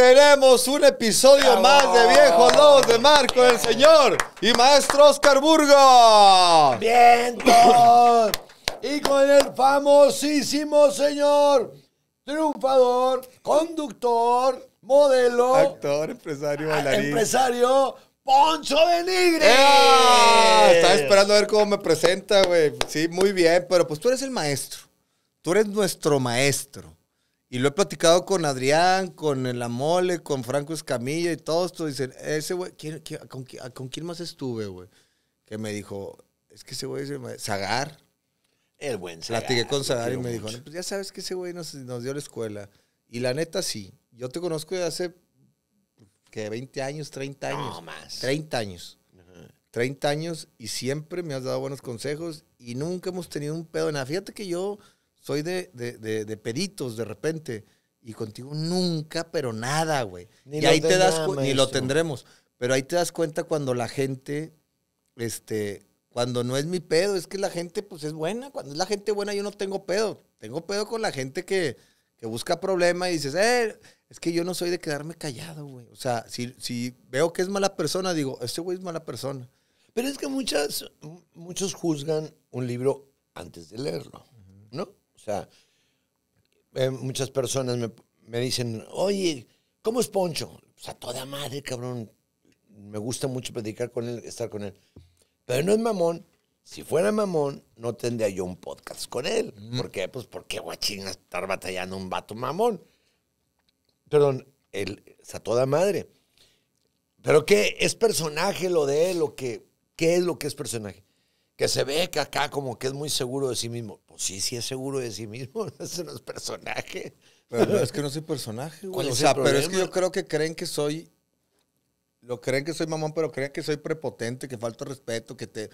tenemos un episodio más de Viejos Lobos de Marco el Señor y Maestro Oscar Burgo. Bien. y con el famosísimo señor, triunfador, conductor, modelo, actor, empresario, ah, Empresario, Poncho Benigre. ¡Eh! Estaba esperando a ver cómo me presenta, güey. Sí, muy bien, pero pues tú eres el maestro. Tú eres nuestro maestro. Y lo he platicado con Adrián, con el Amole, con Franco Escamilla y todos. Todos dicen, ese con, quién más estuve, güey? Que me dijo, es que ese güey es Zagar. El buen Zagar. Platiqué con Zagar y me dijo, pues ya sabes que ese güey nos, dio la escuela. Y la neta, sí. Yo te conozco desde hace, que 20 años, 30 años. No, más. 30 años. 30 años y siempre me has dado buenos consejos y nunca hemos tenido un pedo. Nada, fíjate que yo soy de, peritos de repente y contigo nunca, pero nada, güey. Ni y ahí te das ni lo tendremos, pero ahí te das cuenta cuando la gente este cuando no es mi pedo, es que la gente pues es buena, cuando es la gente buena yo no tengo pedo, tengo pedo con la gente que, busca problema y dices, "Eh, es que yo no soy de quedarme callado, güey." O sea, si, veo que es mala persona, digo, "Este güey es mala persona." Pero es que muchas muchos juzgan un libro antes de leerlo. O sea, eh, muchas personas me, dicen, oye, ¿cómo es Poncho? O pues, sea, toda madre, cabrón. Me gusta mucho predicar con él, estar con él. Pero no es mamón. Si fuera mamón, no tendría yo un podcast con él. ¿Por qué? Pues porque guachín estar batallando un vato mamón. Perdón, él es a toda madre. Pero ¿qué es personaje lo de él o ¿Qué es lo que es personaje? que se ve que acá como que es muy seguro de sí mismo. Pues sí, sí es seguro de sí mismo, no es personaje. Pero es que no soy personaje, güey. O sea, pero es que yo creo que creen que soy. Lo creen que soy mamón, pero creen que soy prepotente, que falto respeto, que te,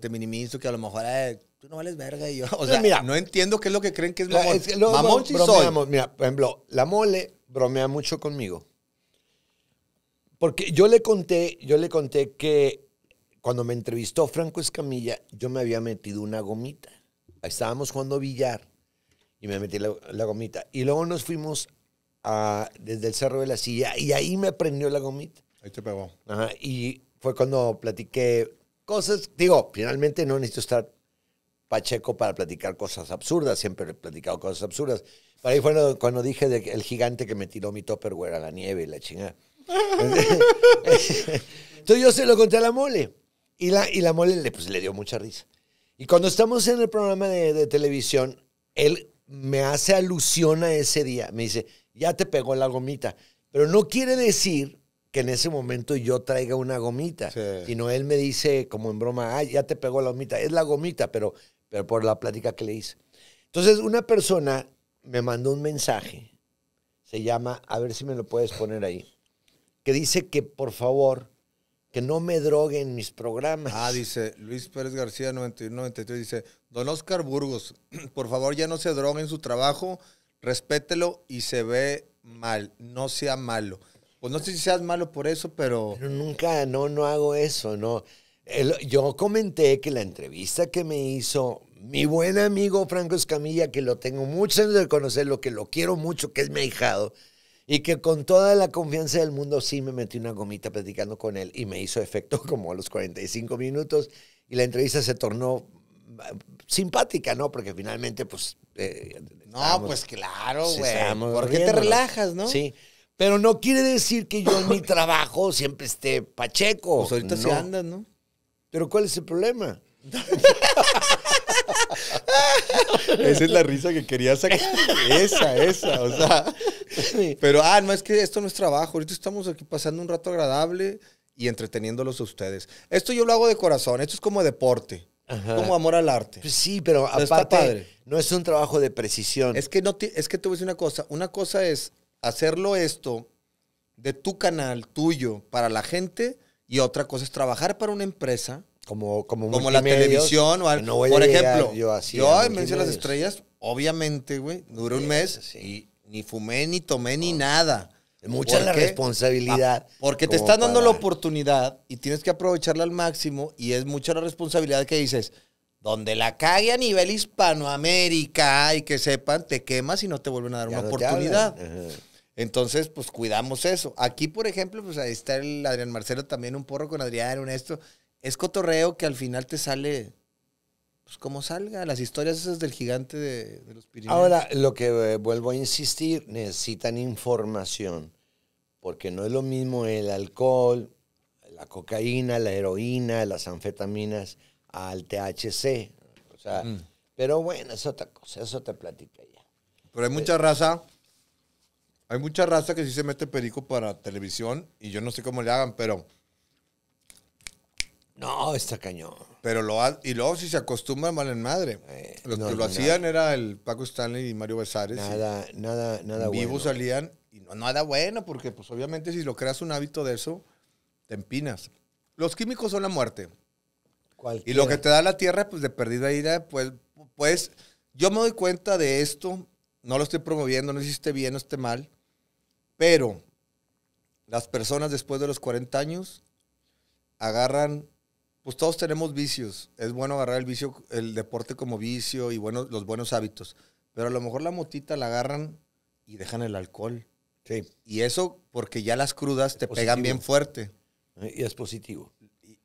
te minimizo, que a lo mejor eh, tú no vales verga. Y yo, o sea, no, entiendo qué es lo que creen que es mamón. mamón sí soy. Mira, por ejemplo, la mole bromea mucho conmigo. Porque yo le conté, yo le conté que cuando me entrevistó Franco Escamilla, yo me había metido una gomita. Estábamos jugando billar y me metí la, gomita. Y luego nos fuimos a, desde el Cerro de la Silla y ahí me prendió la gomita. Ahí te pegó. Ajá, y fue cuando platiqué cosas. Digo, finalmente no necesito estar pacheco para platicar cosas absurdas. Siempre he platicado cosas absurdas. Para ahí fue cuando, dije del el gigante que me tiró mi topperware a la nieve y la chingada. Entonces yo se lo conté a la mole. Y la, y la mole le, pues, le dio mucha risa. Y cuando estamos en el programa de, de televisión, él me hace alusión a ese día. Me dice, ya te pegó la gomita. Pero no quiere decir que en ese momento yo traiga una gomita. Sino él me dice, como en broma, ay, ya te pegó la gomita. Es la gomita, pero, pero por la plática que le hice. Entonces, una persona me mandó un mensaje. Se llama, a ver si me lo puedes poner ahí. Que dice que por favor que no me droguen mis programas. Ah, dice Luis Pérez García 91-93, dice, don Oscar Burgos, por favor ya no se droguen su trabajo, respételo y se ve mal, no sea malo. Pues no sé si seas malo por eso, pero... nunca, no, no hago eso, no. yo comenté que la entrevista que me hizo mi buen amigo Franco Escamilla, que lo tengo mucho de conocer, lo que lo quiero mucho, que es mi hijado, y que con toda la confianza del mundo sí me metí una gomita platicando con él y me hizo efecto como a los 45 minutos y la entrevista se tornó ah, simpática, ¿no? Porque finalmente, pues... Eh, no, pues claro, güey. Porque te relajas, ¿no? Sí. Pero no quiere decir que yo en mi trabajo siempre esté pacheco. Pues ahorita se ¿no? Pero ¿cuál es el problema? esa es la risa que quería sacar. Esa, esa, o sea. Pero, ah, no, es que esto no es trabajo. Ahorita estamos aquí pasando un rato agradable y entreteniéndolos a ustedes. Esto yo lo hago de corazón. Esto es como deporte. Como amor al arte. Pues sí, pero aparte, no es un trabajo de precisión. Es que, no es que te voy a decir una cosa. Una cosa es hacerlo esto de tu canal, tuyo, para la gente. Y otra cosa es trabajar para una empresa como como, la televisión o por ejemplo yo en las Estrellas obviamente güey duré un mes y ni fumé ni tomé ni nada mucha responsabilidad ah, porque te están dando la oportunidad y tienes que aprovecharla al máximo y es mucha la responsabilidad que dices donde la cague a nivel hispanoamérica y que sepan te quemas y no te vuelven a dar una oportunidad entonces, pues cuidamos eso. Aquí, por ejemplo, pues ahí está el Adrián Marcelo también, un porro con Adrián, un es cotorreo que al final te sale, pues como salga, las historias esas del gigante de, los Pirineos. Ahora, lo que eh, vuelvo a insistir, necesitan información, porque no es lo mismo el alcohol, la cocaína, la heroína, las anfetaminas al THC. Mm. pero bueno, es otra cosa, eso te platica ya. Pero hay mucha eh. raza, hay mucha raza que sí se mete perico para televisión y yo no sé cómo le hagan, pero no, está cañón. Pero lo y luego si se acostumbra mal en madre. Eh, los que lo hacían era el Paco Stanley y Mario Besares. Nada, nada, nada vivo bueno. salían y no, nada bueno, porque pues obviamente si lo creas un hábito de eso, te empinas. Los químicos son la muerte. Y lo que te da la tierra, pues de perdida ira, pues, pues yo me doy cuenta de esto, no lo estoy promoviendo, no hiciste bien, o esté mal, pero las personas después de los 40 años agarran pues todos tenemos vicios. Es bueno agarrar el vicio, el deporte como vicio y bueno, los buenos hábitos. Pero a lo mejor la motita la agarran y dejan el alcohol. Sí. Y eso porque ya las crudas te pegan bien fuerte. Eh, y es positivo.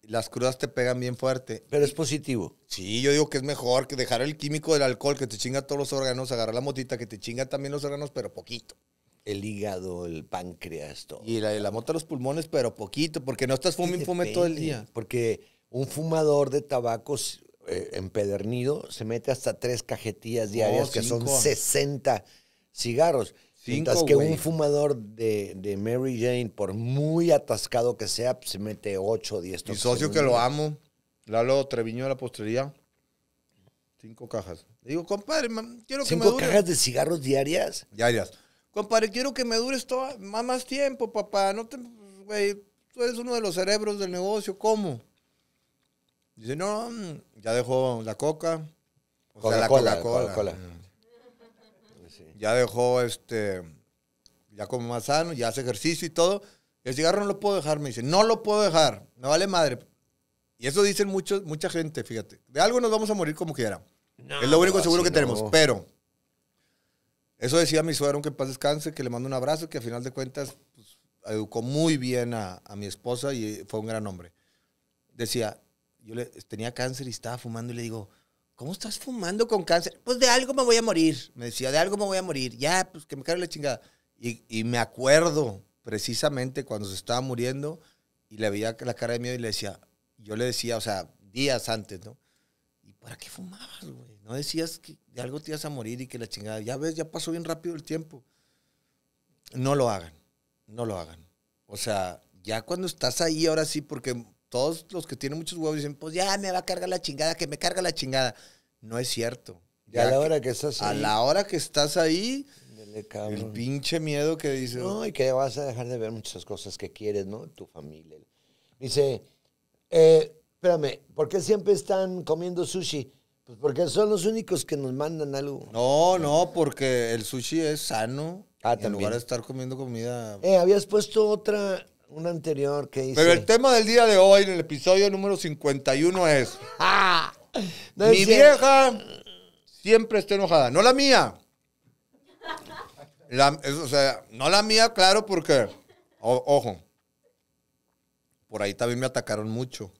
Las crudas te pegan bien fuerte. Pero es positivo. Sí, yo digo que es mejor que dejar el químico del alcohol que te chinga todos los órganos, agarrar la motita que te chinga también los órganos, pero poquito el hígado, el páncreas, todo. Y la, la mota los pulmones, pero poquito, porque no estás fumando y todo el día. Porque un fumador de tabacos eh, empedernido se mete hasta tres cajetillas diarias, oh, que son 60 cigarros. mientras que un fumador de, Mary Jane, por muy atascado que sea, se mete 8 o 10 Mi socio que lo amo, Lalo Treviño de la postrería, cinco cajas. digo, compadre, quiero que me dure. cajas de cigarros diarias? Diarias. Compadre, quiero que me dures más, tiempo, papá. No te, tú eres uno de los cerebros del negocio, ¿cómo? Dice, no, mm, ya dejó la coca. O sea, la Coca-Cola. ya dejó este. Ya como más sano, ya hace ejercicio y todo. El cigarro no lo puedo dejar, me dice. No lo puedo dejar. no vale madre. Y eso dicen mucho, mucha gente, fíjate. De algo nos vamos a morir como quiera. es lo único seguro que tenemos. Pero eso decía mi suegro, que en paz descanse, que le mando un abrazo, que al final de cuentas pues, educó muy bien a, a, mi esposa y fue un gran hombre. Decía, yo le, tenía cáncer y estaba fumando y le digo, ¿cómo estás fumando con cáncer? Pues de algo me voy a morir. Me decía, de algo me voy a morir. Ya, pues que me cargue la chingada. Y, y, me acuerdo precisamente cuando se estaba muriendo y le veía la cara de miedo y le decía, yo le decía, o sea, días antes, ¿no? ¿Y para qué fumabas, güey? No decías que de algo te ibas a morir y que la chingada. Ya ves, ya pasó bien rápido el tiempo. No lo hagan, no lo hagan. O sea, ya cuando estás ahí, ahora sí, porque todos los que tienen muchos huevos dicen, pues ya me va a cargar la chingada, que me carga la chingada. No es cierto. Ya, a la hora que estás ahí. A la hora que estás ahí, el pinche miedo que dice. No, y que vas a dejar de ver muchas cosas que quieres, ¿no? Tu familia. Dice, eh, espérame, ¿por qué siempre están comiendo sushi? Pues porque son los únicos que nos mandan algo. No, no, porque el sushi es sano. Ah, en lugar de estar comiendo comida. Eh, habías puesto otra un anterior que hice. Pero el tema del día de hoy, en el episodio número 51, es. mi vieja siempre está enojada. No la mía. o sea, no la mía, claro, porque. ojo. Por ahí también me atacaron mucho.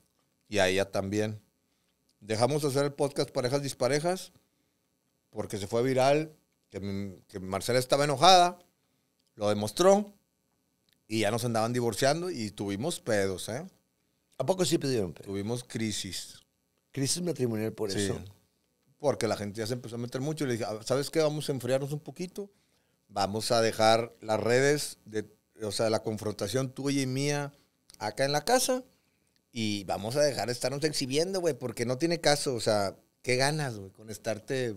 Y a ella también. Dejamos hacer el podcast Parejas Disparejas. Porque se fue viral. que Marcela estaba enojada. Lo demostró y ya nos andaban divorciando y tuvimos pedos, ¿eh? ¿A poco sí pidieron pedos? Tuvimos crisis. Crisis matrimonial por eso. Porque la gente ya se empezó a meter mucho y le dije, ah, ¿sabes qué? Vamos a enfriarnos un poquito. Vamos a dejar las redes, de, o sea, la confrontación tuya y mía acá en la casa y vamos a dejar de estarnos exhibiendo, güey, porque no tiene caso. O sea, ¿qué ganas, güey, con estarte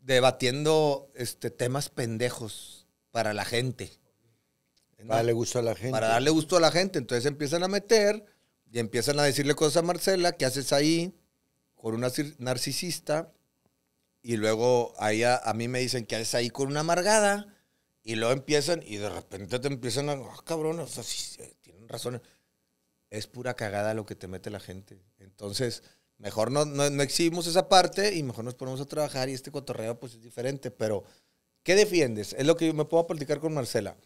debatiendo este, temas pendejos para la gente? Para darle gusto a la gente. Para darle gusto a la gente. Entonces empiezan a meter y empiezan a decirle cosas a Marcela, ¿qué haces ahí? Con una narcisista. Y luego ahí a, mí me dicen, que haces ahí con una amargada? Y luego empiezan y de repente te empiezan a, oh, cabrón, sí, tienen razón. Es pura cagada lo que te mete la gente. Entonces, mejor no, no, exhibimos esa parte y mejor nos ponemos a trabajar y este cotorreo pues es diferente. Pero, ¿qué defiendes? Es lo que me puedo platicar con Marcela.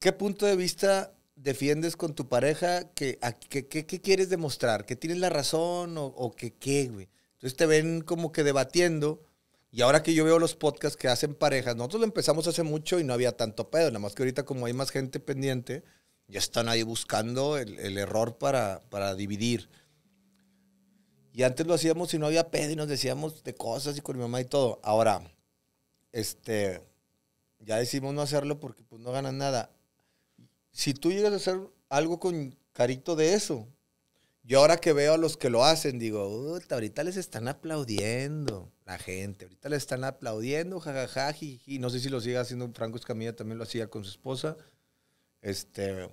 ¿Qué punto de vista defiendes con tu pareja? ¿Qué que, quieres demostrar? ¿Que tienes la razón o, que qué, güey? Entonces te ven como que debatiendo. Y ahora que yo veo los podcasts que hacen parejas, nosotros lo empezamos hace mucho y no había tanto pedo. Nada más que ahorita, como hay más gente pendiente, ya están ahí buscando el, error para, dividir. Y antes lo hacíamos y no había pedo y nos decíamos de cosas y con mi mamá y todo. Ahora, este, ya decimos no hacerlo porque pues no ganan nada si tú llegas a hacer algo con carito de eso, yo ahora que veo a los que lo hacen, digo, ahorita les están aplaudiendo la gente, ahorita les están aplaudiendo, jajaja, y no sé si lo sigue haciendo Franco Escamilla, también lo hacía con su esposa. Este,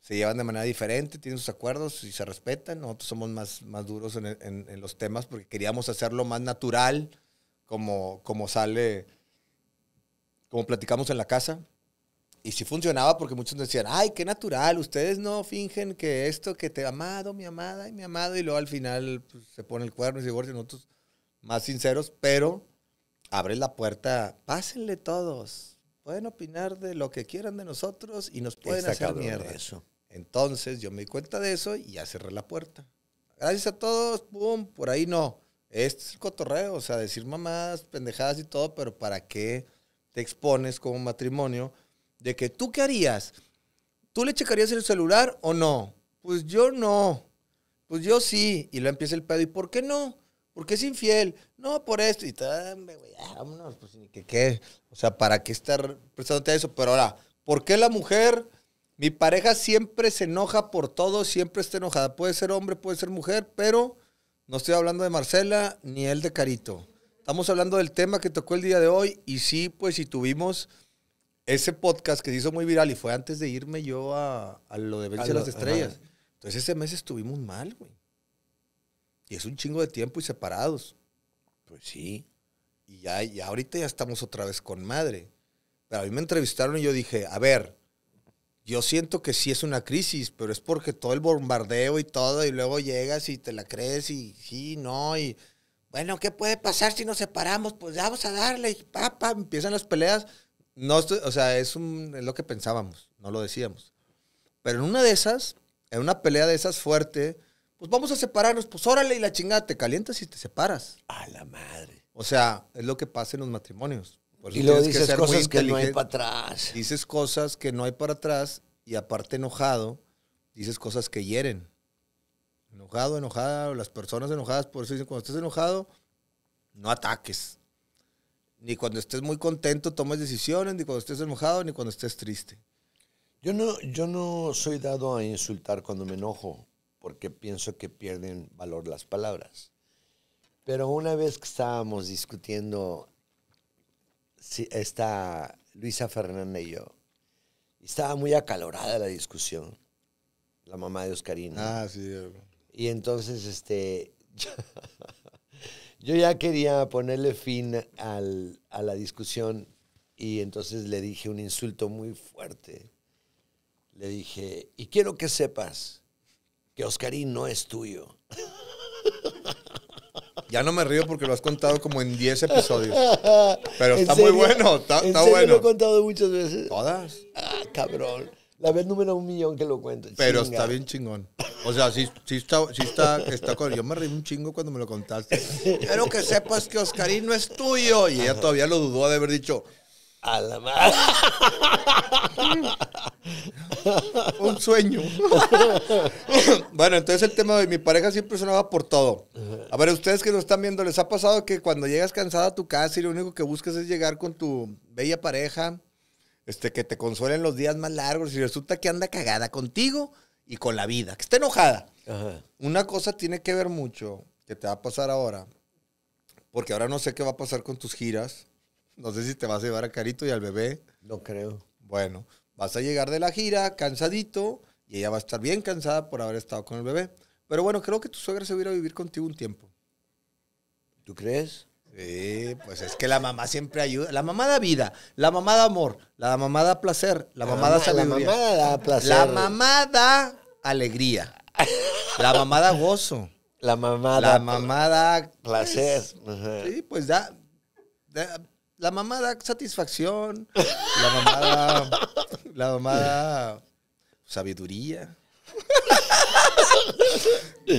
se llevan de manera diferente, tienen sus acuerdos y se respetan. Nosotros somos más, más duros en, los temas porque queríamos hacerlo más natural, como, como sale, como platicamos en la casa y si funcionaba porque muchos decían, ay, qué natural, ustedes no fingen que esto, que te amado, mi amada y mi amado, y luego al final pues, se pone el cuerno y se divorcian otros más sinceros, pero abre la puerta, pásenle todos, pueden opinar de lo que quieran de nosotros y nos pueden sacar hacer mierda. Eso. Entonces yo me di cuenta de eso y ya cerré la puerta. Gracias a todos, pum, por ahí no. Este es el cotorreo, o sea, decir mamás, pendejadas y todo, pero ¿para qué te expones como matrimonio? de que tú qué harías, ¿tú le checarías el celular o no? Pues yo no, pues yo sí. Y lo empieza el pedo, ¿y por qué no? porque qué es infiel? No, por esto. Y tal, güey, ah, vámonos, pues ni que qué. O sea, ¿para qué estar prestándote a eso? Pero ahora, ¿por qué la mujer, mi pareja siempre se enoja por todo, siempre está enojada? Puede ser hombre, puede ser mujer, pero no estoy hablando de Marcela ni él de Carito. Estamos hablando del tema que tocó el día de hoy y sí, pues si tuvimos ese podcast que se hizo muy viral y fue antes de irme yo a, a lo de Vencer las Estrellas. Entonces ese mes estuvimos mal, güey. Y es un chingo de tiempo y separados. Pues sí. Y ya, ahorita ya estamos otra vez con madre. Pero a mí me entrevistaron y yo dije, a ver, yo siento que sí es una crisis, pero es porque todo el bombardeo y todo, y luego llegas y te la crees y sí, no, y bueno, ¿qué puede pasar si nos separamos? Pues vamos a darle, y papá, empiezan las peleas. No o sea, es, lo que pensábamos, no lo decíamos. Pero en una de esas, en una pelea de esas fuerte, pues vamos a separarnos, pues órale y la chingada, te calientas y te separas. A la madre. O sea, es lo que pasa en los matrimonios. Por y luego dices que cosas que no hay para atrás. Dices cosas que no hay para atrás y aparte enojado, dices cosas que hieren. Enojado, enojada, las personas enojadas, por eso dicen, cuando estés enojado, no ataques. Ni cuando estés muy contento tomas decisiones, ni cuando estés enojado, ni cuando estés triste. Yo no, yo no soy dado a insultar cuando me enojo, porque pienso que pierden valor las palabras. Pero una vez que estábamos discutiendo, si está Luisa Fernanda y yo, y estaba muy acalorada la discusión, la mamá de Oscarina. Ah, sí. Y entonces, este, Yo ya quería ponerle fin a la discusión y entonces le dije un insulto muy fuerte. Le dije, y quiero que sepas que Oscarín no es tuyo. Ya no me río porque lo has contado como en 10 episodios. Pero está muy bueno, está, bueno. lo he contado muchas veces. ¿Todas? Ah, cabrón. La vez número un millón que lo cuento. Pero está bien chingón. O sea, sí, está, con... Yo me reí un chingo cuando me lo contaste. Quiero que sepas que Oscarín no es tuyo. Y ella todavía lo dudó de haber dicho. A la madre. un sueño. bueno, entonces el tema de mi pareja siempre sonaba por todo. A ver, ustedes que nos están viendo, ¿les ha pasado que cuando llegas cansada a tu casa y lo único que buscas es llegar con tu bella pareja? este, que te consuelen los días más largos y resulta que anda cagada contigo y con la vida, que está enojada. Una cosa tiene que ver mucho que te va a pasar ahora, porque ahora no sé qué va a pasar con tus giras. No sé si te vas a llevar a Carito y al bebé. No creo. Bueno, vas a llegar de la gira cansadito y ella va a estar bien cansada por haber estado con el bebé. Pero bueno, creo que tu suegra se va a a vivir contigo un tiempo. ¿Tú crees? Sí, pues es que la mamá siempre ayuda. La mamá da vida, la mamá da amor, la mamá da placer, la mamá da La mamá placer. La mamá da alegría. La mamá da gozo. La mamá la da, placer. Sí, pues da, la mamá da satisfacción, la mamá la mamá sabiduría,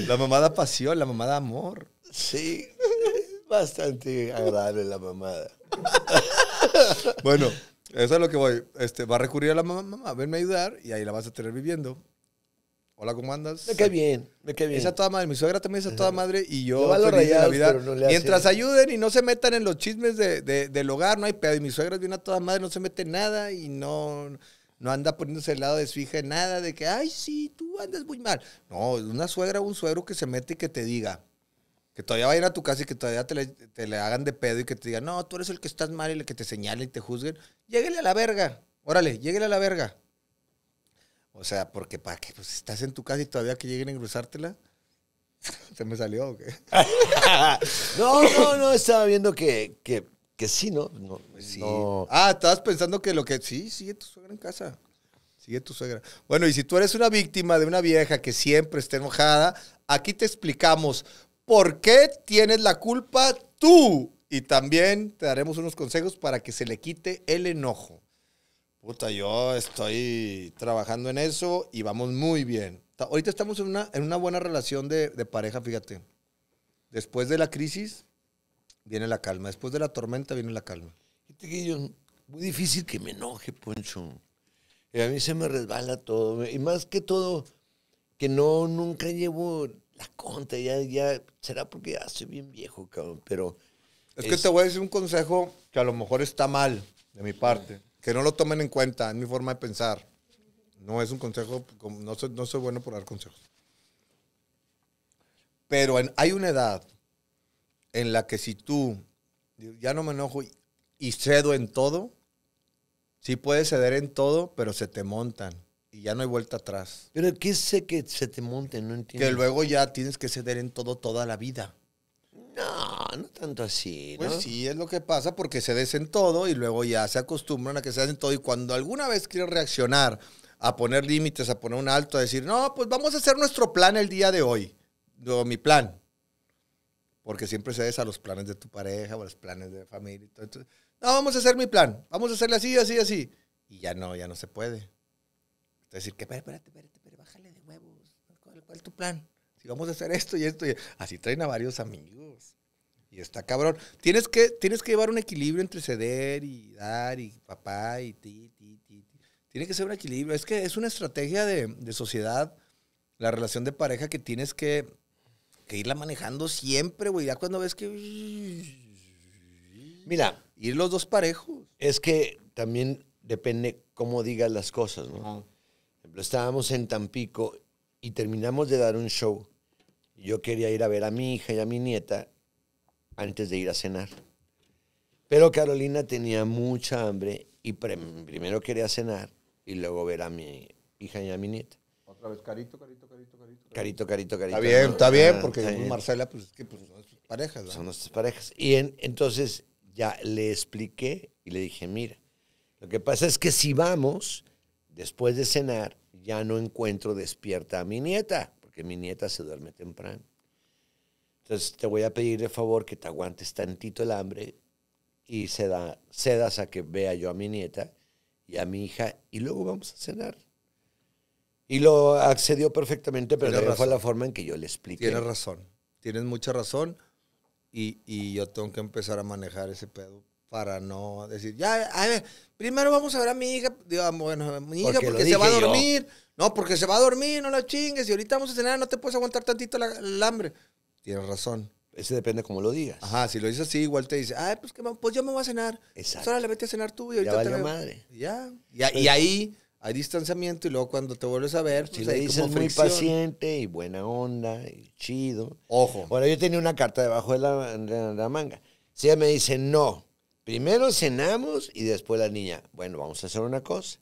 la mamá da pasión, la mamá da amor. Sí bastante agradable la mamada. bueno, eso es lo que voy. Este, va a recurrir a la mamá, mamá, venme a ayudar y ahí la vas a tener viviendo. Hola, ¿cómo andas? Me qué bien, me qué bien. Esa toda madre, mi suegra también es a toda madre y yo Mientras ayuden y no se metan en los chismes de, de, del hogar, no hay pedo. Y mi suegra es bien a toda madre, no se mete en nada y no, no anda poniéndose el lado desfija en nada de que, ay, sí, tú andas muy mal. No, una suegra o un suegro que se mete y que te diga, que todavía vayan a tu casa y que todavía te le, hagan de pedo y que te digan, no, tú eres el que estás mal y el que te señale y te juzguen. Lléguele a la verga. Órale, lléguele a la verga. O sea, porque para que pues, estás en tu casa y todavía que lleguen a engrosártela. ¿Se me salió o qué? no, no, no, estaba viendo que, que, sí, ¿no? sí. no. Ah, estabas pensando que lo que. Sí, sigue tu suegra en casa. Sigue tu suegra. Bueno, y si tú eres una víctima de una vieja que siempre está enojada, aquí te explicamos ¿Por qué tienes la culpa tú? Y también te daremos unos consejos para que se le quite el enojo. Puta, yo estoy trabajando en eso y vamos muy bien. Ahorita estamos en una, en una buena relación de, pareja, fíjate. Después de la crisis viene la calma. Después de la tormenta viene la calma. Fíjate que muy difícil que me enoje, Poncho. Eh, a mí se me resbala todo. Y más que todo, que no, nunca llevo la conta, ya, ya, será porque ya soy bien viejo, cabrón, pero... Es, que te voy a decir un consejo que a lo mejor está mal de mi parte, que no lo tomen en cuenta, es mi forma de pensar. No es un consejo, no soy, no soy bueno por dar consejos. Pero hay una edad en la que si tú ya no me enojo y cedo en todo, sí puedes ceder en todo, pero se te montan y ya no hay vuelta atrás. Pero ¿qué sé que se te monte? No entiendo. Que luego ya tienes que ceder en todo toda la vida. No, no tanto así, ¿no? Pues sí, es lo que pasa porque cedes en todo y luego ya se acostumbran a que se en todo y cuando alguna vez quieres reaccionar a poner límites, a poner un alto, a decir, no, pues vamos a hacer nuestro plan el día de hoy, o mi plan. Porque siempre cedes a los planes de tu pareja, o a los planes de familia. no, vamos a hacer mi plan, vamos a hacerle así, así, así. Y ya no, ya no se puede es decir, que espérate, espérate, espérate, espérate, bájale de huevos. ¿Cuál, es tu plan? Si vamos a hacer esto y esto. Y... Así traen a varios amigos. Y está cabrón. Tienes que, tienes que llevar un equilibrio entre ceder y dar y papá y ti, ti, ti. Tiene que ser un equilibrio. Es que es una estrategia de, sociedad, la relación de pareja que tienes que, que irla manejando siempre, güey. Ya cuando ves que... Mira. Ir los dos parejos. Es que también depende cómo digas las cosas, ¿no? estábamos en Tampico y terminamos de dar un show. Yo quería ir a ver a mi hija y a mi nieta antes de ir a cenar. Pero Carolina tenía mucha hambre y primero quería cenar y luego ver a mi hija y a mi nieta. Otra vez, carito, carito, carito, carito. Carito, carito, carito. Está bien, está ah, bien, porque pues, Marcela, pues, que, pues son nuestras parejas. Son nuestras parejas. Y entonces ya le expliqué y le dije, mira, lo que pasa es que si vamos, después de cenar, ya no encuentro despierta a mi nieta, porque mi nieta se duerme temprano. Entonces te voy a pedir de favor que te aguantes tantito el hambre y cedas a que vea yo a mi nieta y a mi hija y luego vamos a cenar. Y lo accedió perfectamente, pero no fue la forma en que yo le expliqué. Tienes razón, tienes mucha razón y yo tengo que empezar a manejar ese pedo para no decir, ya, a primero vamos a ver a mi hija, digamos, ah, bueno, mi hija porque, se va a dormir, no, porque se va a dormir, no la chingues, y ahorita vamos a cenar, no te puedes aguantar tantito el hambre. Tienes razón. Eso depende cómo lo digas. Ajá, si lo dices así, igual te dice, ay, pues, que, pues yo me voy a cenar. Pues, Exacto. Ahora le vete a cenar tú y ahorita ya te madre. Ya. Y, ahí hay distanciamiento y luego cuando te vuelves a ver, si pues, le dices muy paciente y buena onda, y chido. Ojo. Bueno, yo tenía una carta debajo de la, de la manga. Si ella me dice no, Primero cenamos y después la niña, bueno, vamos a hacer una cosa,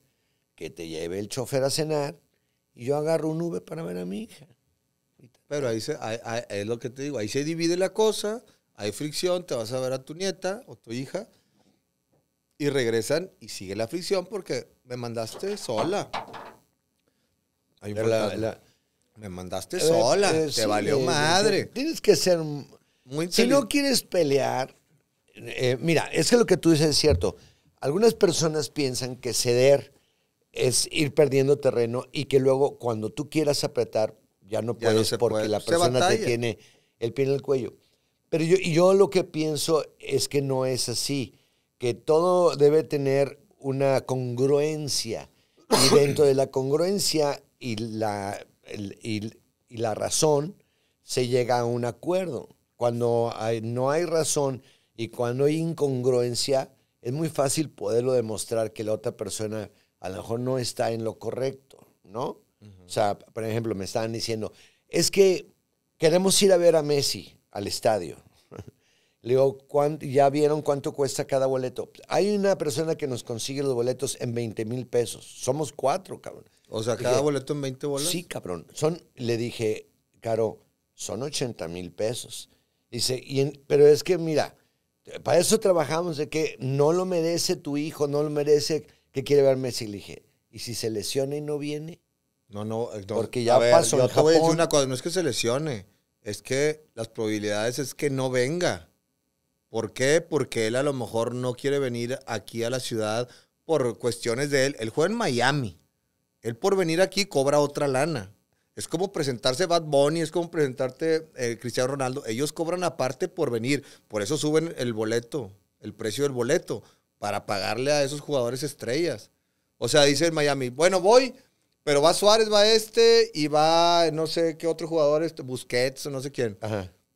que te lleve el chofer a cenar y yo agarro un Uber para ver a mi hija. Pero ahí, se, es lo que te digo, ahí se divide la cosa, hay fricción, te vas a ver a tu nieta o tu hija y regresan y sigue la fricción porque me mandaste sola. me mandaste sola, eh, te valió eh, madre. Tienes que ser... Muy si no quieres pelear, eh, mira, es que lo que tú dices es cierto. Algunas personas piensan que ceder es ir perdiendo terreno y que luego cuando tú quieras apretar ya no puedes porque la persona te tiene el pie en el cuello. Pero yo, yo lo que pienso es que no es así, que todo debe tener una congruencia y dentro de la congruencia y la, y, la razón se llega a un acuerdo. Cuando no hay razón, y cuando hay incongruencia, es muy fácil poderlo demostrar que la otra persona a lo mejor no está en lo correcto, ¿no? O sea, por ejemplo, me estaban diciendo, es que queremos ir a ver a Messi al estadio. Le digo, ¿ya vieron cuánto cuesta cada boleto? Hay una persona que nos consigue los boletos en 20 mil pesos. Somos cuatro, cabrón. O sea, cada boleto en 20 bolas. Sí, cabrón. Son, le dije, Caro, son 80 mil pesos. Dice, y pero es que mira, para eso trabajamos de que no lo merece tu hijo, no lo merece que quiere ver si elige. ¿y si se lesiona y no viene? No, no, porque ya pasó. no es que se lesione, es que las probabilidades es que no venga. ¿Por qué? Porque él a lo mejor no quiere venir aquí a la ciudad por cuestiones de él. Él juega en Miami. Él por venir aquí cobra otra lana. Es como presentarse Bad Bunny, es como presentarte eh, Cristiano Ronaldo. Ellos cobran aparte por venir. Por eso suben el boleto, el precio del boleto, para pagarle a esos jugadores estrellas. O sea, dice Miami, bueno, voy, pero va Suárez, va este y va no sé qué otro jugador, este, Busquets o no sé quién.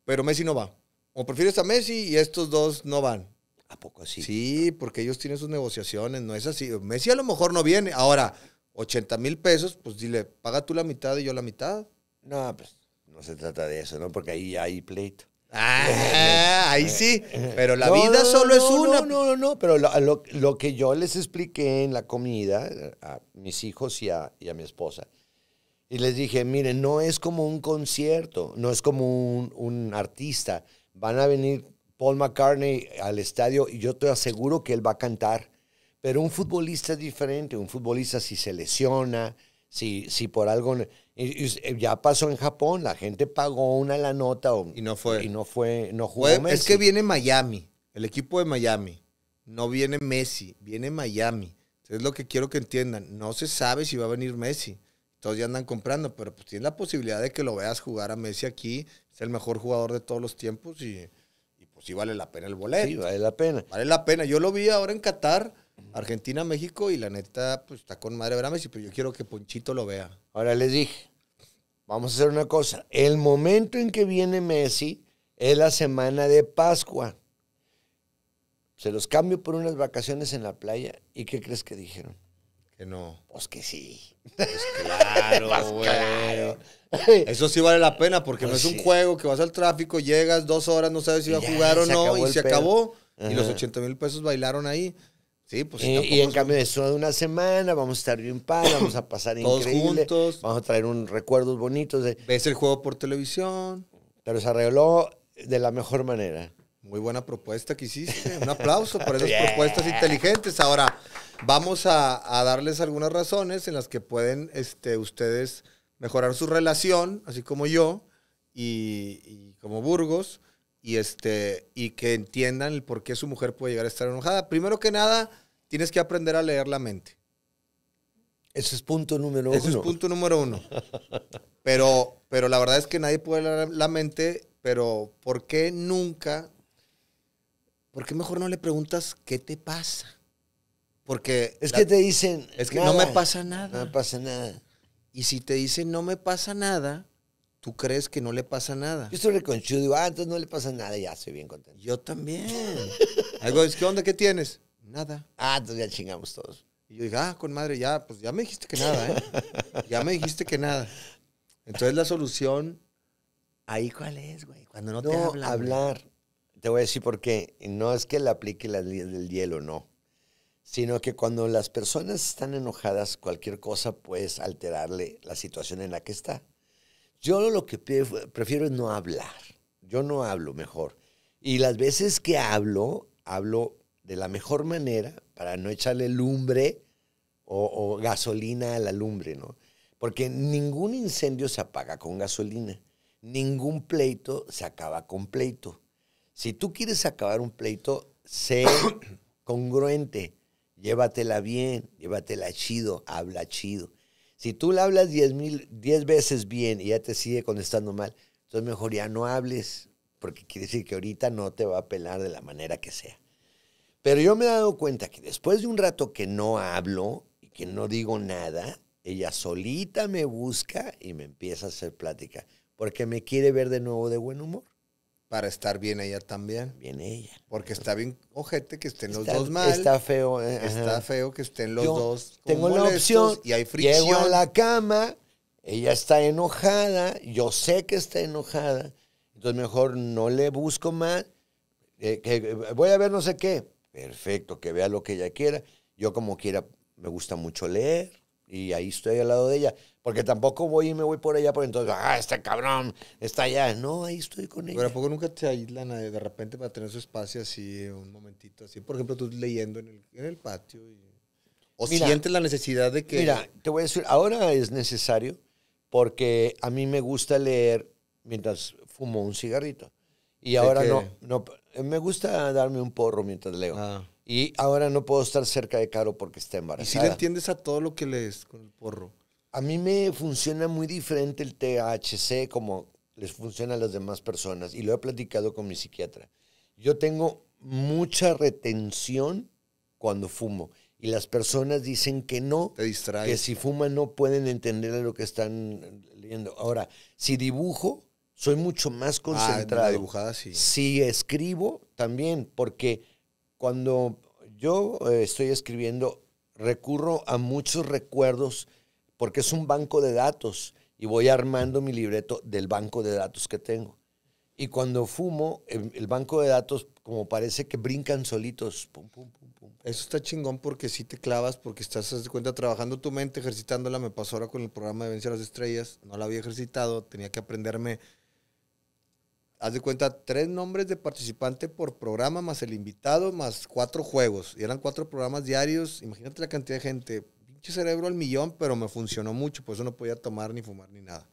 Pero Messi no va. O prefieres a Messi y estos dos no van. ¿A poco así? Sí, porque ellos tienen sus negociaciones, no es así. Messi a lo mejor no viene. Ahora, 80 mil pesos, pues dile, paga tú la mitad y yo la mitad. No, pues no se trata de eso, ¿no? Porque ahí hay pleito. Ah, ahí sí, pero la vida solo es una. No, no, no, pero lo, que yo les expliqué en la comida a mis hijos y a, mi esposa, y les dije, miren, no es como un concierto, no es como un, un, artista. Van a venir Paul McCartney al estadio y yo te aseguro que él va a cantar. Pero un futbolista es diferente, un futbolista si se lesiona, si, si por algo... Eh, ya pasó en Japón, la gente pagó una la nota y no fue. Y no fue, no jugó Es que viene Miami, el equipo de Miami. No viene Messi, viene Miami. Es lo que quiero que entiendan. No se sabe si va a venir Messi. Todos ya andan comprando, pero pues tienes la posibilidad de que lo veas jugar a Messi aquí. Es el mejor jugador de todos los tiempos y, y pues sí vale la pena el boleto. Sí, vale la pena. Vale la pena. Yo lo vi ahora en Qatar Argentina, México y la neta, pues está con madre Brames y pero yo quiero que Ponchito lo vea. Ahora les dije, vamos a hacer una cosa. El momento en que viene Messi es la semana de Pascua. Se los cambio por unas vacaciones en la playa. ¿Y qué crees que dijeron? Que no. Pues que sí. Pues claro, pues güey. Eso sí vale la pena porque pues no es un juego que vas al tráfico, llegas dos horas, no sabes si va a jugar o no y se acabó. Y, y los 80 mil pesos bailaron ahí. Sí, pues eh, y en cambio cambio eso de una semana, vamos a estar bien para vamos a pasar Todos increíble, juntos. Vamos a traer un recuerdos bonitos de... ves el juego por televisión. Pero se arregló de la mejor manera. Muy buena propuesta que hiciste. Un aplauso por esas propuestas inteligentes. Ahora vamos a, darles algunas razones en las que pueden este, ustedes mejorar su relación, así como yo y, y como Burgos y, este, y que entiendan por qué su mujer puede llegar a estar enojada. Primero que nada, tienes que aprender a leer la mente. Ese es punto número uno. Ese es punto número uno. Pero, pero la verdad es que nadie puede leer la mente, pero ¿por qué nunca? ¿Por qué mejor no le preguntas qué te pasa? Porque... Es que te dicen... Es que no me pasa nada. No me pasa nada. Y si te dicen no me pasa nada, tú crees que no le pasa nada. Yo estoy reconchudo, digo, ah, entonces no le pasa nada, ya estoy bien contento. Yo también. Algo es, ¿qué onda? ¿Qué tienes? Nada. Ah, entonces ya chingamos todos. Y yo dije, ah, con madre, ya, pues ya me dijiste que nada, ¿eh? ya me dijiste que nada. Entonces la solución, ahí cuál es, güey, cuando no, te te hablan. hablar. Te voy a decir por qué. No es que le aplique la del hielo, no. Sino que cuando las personas están enojadas, cualquier cosa puede alterarle la situación en la que está. Yo lo que prefiero es no hablar. Yo no hablo mejor. Y las veces que hablo, hablo de la mejor manera para no echarle lumbre o, gasolina a la lumbre, ¿no? Porque ningún incendio se apaga con gasolina. Ningún pleito se acaba con pleito. Si tú quieres acabar un pleito, sé congruente. Llévatela bien, llévatela chido, habla chido. Si tú le hablas 10 diez veces bien y ya te sigue contestando mal, entonces mejor ya no hables, porque quiere decir que ahorita no te va a pelar de la manera que sea. Pero yo me he dado cuenta que después de un rato que no hablo y que no digo nada, ella solita me busca y me empieza a hacer plática, porque me quiere ver de nuevo de buen humor para estar bien ella también. Bien ella. Porque está bien ojete que estén los dos mal. Está feo. Eh, está feo que estén los dos. Tengo la opción. Y hay fricción. Llego a la cama, ella está enojada, yo sé que está enojada, entonces mejor no le busco más. Eh, que, eh, voy a ver no sé qué. Perfecto, que vea lo que ella quiera. Yo como quiera, me gusta mucho leer y ahí estoy al lado de ella. Porque tampoco voy y me voy por ella, por entonces, ah, este cabrón está allá. No, ahí estoy con ella. Pero ¿a poco nunca te aíslan de repente para tener su espacio así, un momentito así? Por ejemplo, tú leyendo en el, en el patio. ¿O sientes la necesidad de que.? Mira, te voy a decir, ahora es necesario porque a mí me gusta leer mientras fumo un cigarrito. Y ahora no, no. Me gusta darme un porro mientras leo. Ah. Y ahora no puedo estar cerca de Caro porque está embarazada. ¿Y si le entiendes a todo lo que lees con el porro? A mí me funciona muy diferente el THC como les funciona a las demás personas. Y lo he platicado con mi psiquiatra. Yo tengo mucha retención cuando fumo. Y las personas dicen que no, Te distrae. que si fuman no pueden entender lo que están leyendo. Ahora, si dibujo, soy mucho más ah, concentrada dibujada, Si escribo, también, porque cuando yo eh, estoy escribiendo, recurro a muchos recuerdos porque es un banco de datos y voy armando mi libreto del banco de datos que tengo. Y cuando fumo, em, el, banco de datos como parece que brincan solitos. Eso está chingón porque si sí te clavas, porque estás, de cuenta, trabajando tu mente, ejercitándola. Me pasó ahora con el programa de Vencer a las Estrellas. No la había ejercitado, tenía que aprenderme haz de cuenta, tres nombres de participante por programa, más el invitado, más cuatro juegos. Y eran cuatro programas diarios. Imagínate la cantidad de gente. Pinche cerebro al millón, pero me funcionó mucho, por eso no podía tomar ni fumar ni nada.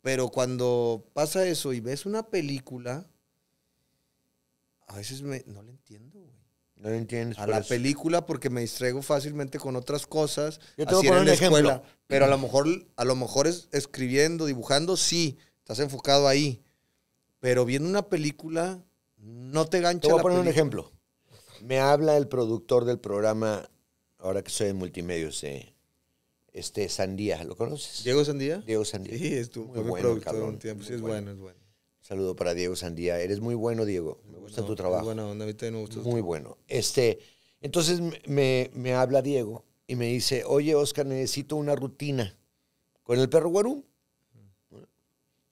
Pero cuando pasa eso y ves una película, a veces me, no le entiendo, güey. No le entiendes. A la película porque me distraigo fácilmente con otras cosas. Yo te así a poner en la escuela. Pero a lo mejor, a lo mejor es escribiendo, dibujando, sí, estás enfocado ahí. Pero viendo una película, no te gancha. Te voy a poner un ejemplo. Me habla el productor del programa, ahora que soy en multimedios, este Sandía, ¿lo conoces? Diego Sandía. Diego Sandía. Sí, es tu bueno, es bueno, es bueno. Saludo para Diego Sandía. Eres muy bueno, Diego. Me gusta tu trabajo. Muy Bueno, me gusta. Muy bueno. Este, entonces me, me, habla Diego y me dice, oye, Oscar, necesito una rutina con el perro guarú.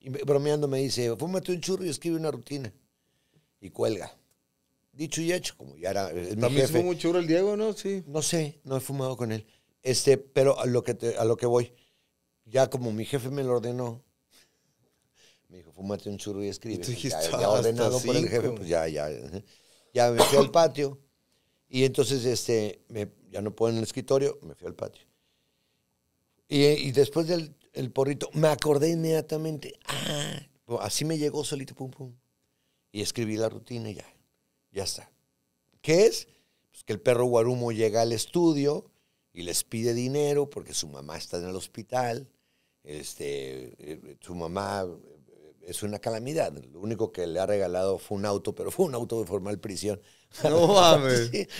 Y bromeando me dice, fúmate un churro y escribe una rutina. Y cuelga. Dicho y hecho, como ya era eh, ¿También fumó un churro el Diego, no? Sí. No sé, no he fumado con él. Este, pero a lo que, a lo que voy, ya como mi jefe me lo ordenó, me dijo, fúmate un churro y escribe. Pues ya, ah, ordenado por el jefe, pues ya, ya. Ya me fui al patio. Y entonces, este, ya no puedo en el escritorio, me fui al patio. y después del el porrito. Me acordé inmediatamente. Ah, así me llegó solito, pum, pum. Y escribí la rutina y ya. Ya está. ¿Qué es? Pues que el perro Guarumo llega al estudio y les pide dinero porque su mamá está en el hospital. Este, eh, su mamá eh, es una calamidad. Lo único que le ha regalado fue un auto, pero fue un auto de formal prisión. No mames.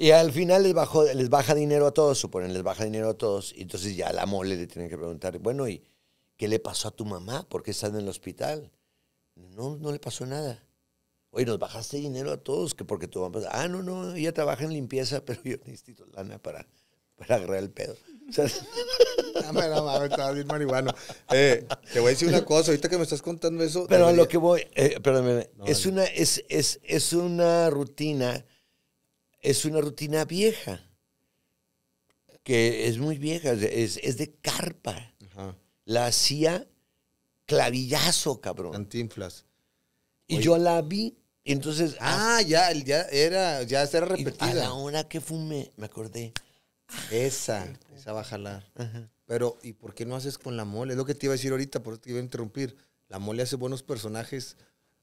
Y al final les, bajó, les baja dinero a todos, suponen, les baja dinero a todos. Y entonces ya la mole le tienen que preguntar, bueno, ¿y qué le pasó a tu mamá? ¿Por qué estás en el hospital? No, no le pasó nada. Oye, nos bajaste dinero a todos, que porque tu mamá... Pues, ah, no, no, ella trabaja en limpieza, pero yo necesito lana para, para agarrar el pedo. O sea, no, bien marihuano. Eh, te voy a decir una cosa, ahorita que me estás contando eso... Pero a lo que voy, eh, es, una, es, es, es una rutina es una rutina vieja, que es muy vieja, es, es de carpa. La hacía clavillazo, cabrón. Antinflas. Y yo la vi. y Entonces. Ah, ya, ya era, ya era repetida. la hora que fumé, me acordé. Esa, esa va a jalar. Pero, ¿y por qué no haces con la mole? Es lo que te iba a decir ahorita, por eso te iba a interrumpir. La mole hace buenos personajes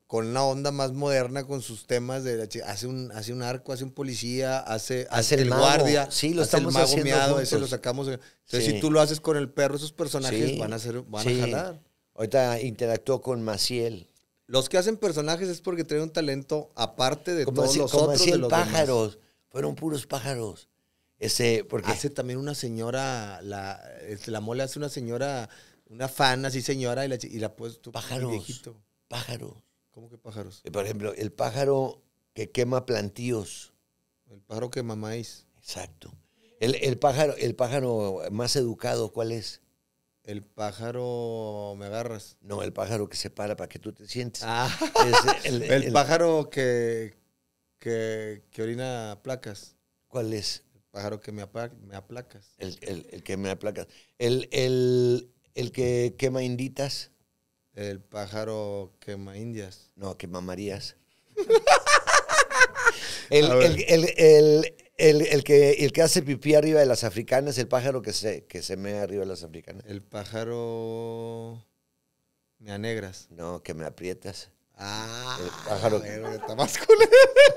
con una onda más moderna con sus temas de hace un hace un arco, hace un policía, hace, el, guardia, sí, lo estamos haciendo ese lo sacamos. Entonces si tú lo haces con el perro, esos personajes van a ser, van jalar. Ahorita interactuó con Maciel. Los que hacen personajes es porque traen un talento aparte de todos los otros. de pájaros, fueron puros pájaros. Ese, porque hace también una señora, la, este, la mole hace una señora, una fan así señora y la, y tú pájaros, Pájaros ¿Cómo que pájaros? Eh, por ejemplo, el pájaro que quema plantíos. El pájaro quema maíz. Exacto. El, pájaro, el pájaro más educado, ¿cuál es? El pájaro me agarras. No, el pájaro que se para para que tú te sientes. Ah. el, pájaro que, que, orina placas. ¿Cuál es? El pájaro que me, me aplacas. El, que me aplacas. El, el, el que quema inditas. El pájaro quema indias. No, quema Marías. el, que, el que hace pipí arriba de las africanas, el pájaro que se, que se mea arriba de las africanas. El pájaro. Me anegras. No, que me aprietas. Ah, el pájaro.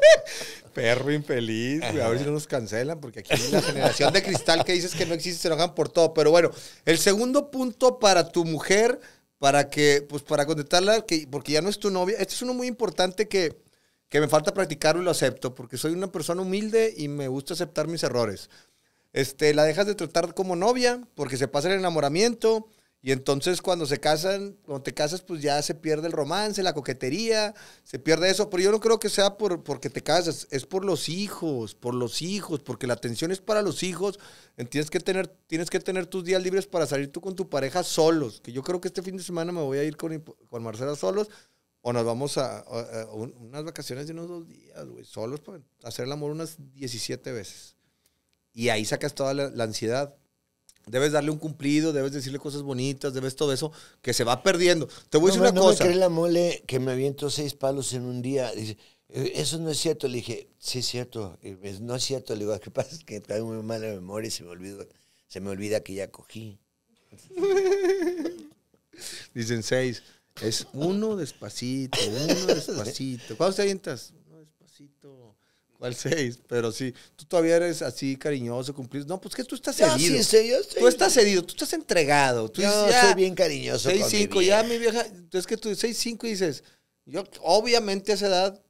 Perro infeliz, A ver si no nos cancelan, porque aquí la generación de cristal que dices que no existe se enojan por todo. Pero bueno, el segundo punto para tu mujer para que, pues para contestarla, que, porque ya no es tu novia. Este es uno muy importante que, que me falta practicarlo y lo acepto, porque soy una persona humilde y me gusta aceptar mis errores. Este, la dejas de tratar como novia porque se pasa el enamoramiento y entonces cuando se casan, cuando te casas, pues ya se pierde el romance, la coquetería, se pierde eso. Pero yo no creo que sea por, porque te casas, es por los hijos, por los hijos, porque la atención es para los hijos. Tienes que tener, tienes que tener tus días libres para salir tú con tu pareja solos. Que yo creo que este fin de semana me voy a ir con, con Marcela solos. O nos vamos a, unas vacaciones de unos dos días, güey, solos para hacer el amor unas 17 veces. Y ahí sacas toda la ansiedad Debes darle un cumplido, debes decirle cosas bonitas, debes todo eso, que se va perdiendo. Te voy a decir una cosa. No me la mole que me aviento seis palos en un día. Dice, eh, eso no es cierto. Le dije, sí es cierto. no es cierto. Le digo, ¿qué pasa? Es que tengo muy mala memoria y se me, olvida, se me olvida que ya cogí. Dicen seis. Es uno despacito, uno despacito. ¿Cuándo te avientas? Uno despacito al seis? Pero sí, tú todavía eres así cariñoso, cumplido. No, pues que tú estás cedido. No, sí, sí, yo estoy... Tú estás cedido, tú estás entregado. Tú yo dices, soy bien cariñoso. 6, 5, ya mi vieja. Es que tú 6, 5 y dices, yo obviamente a esa edad,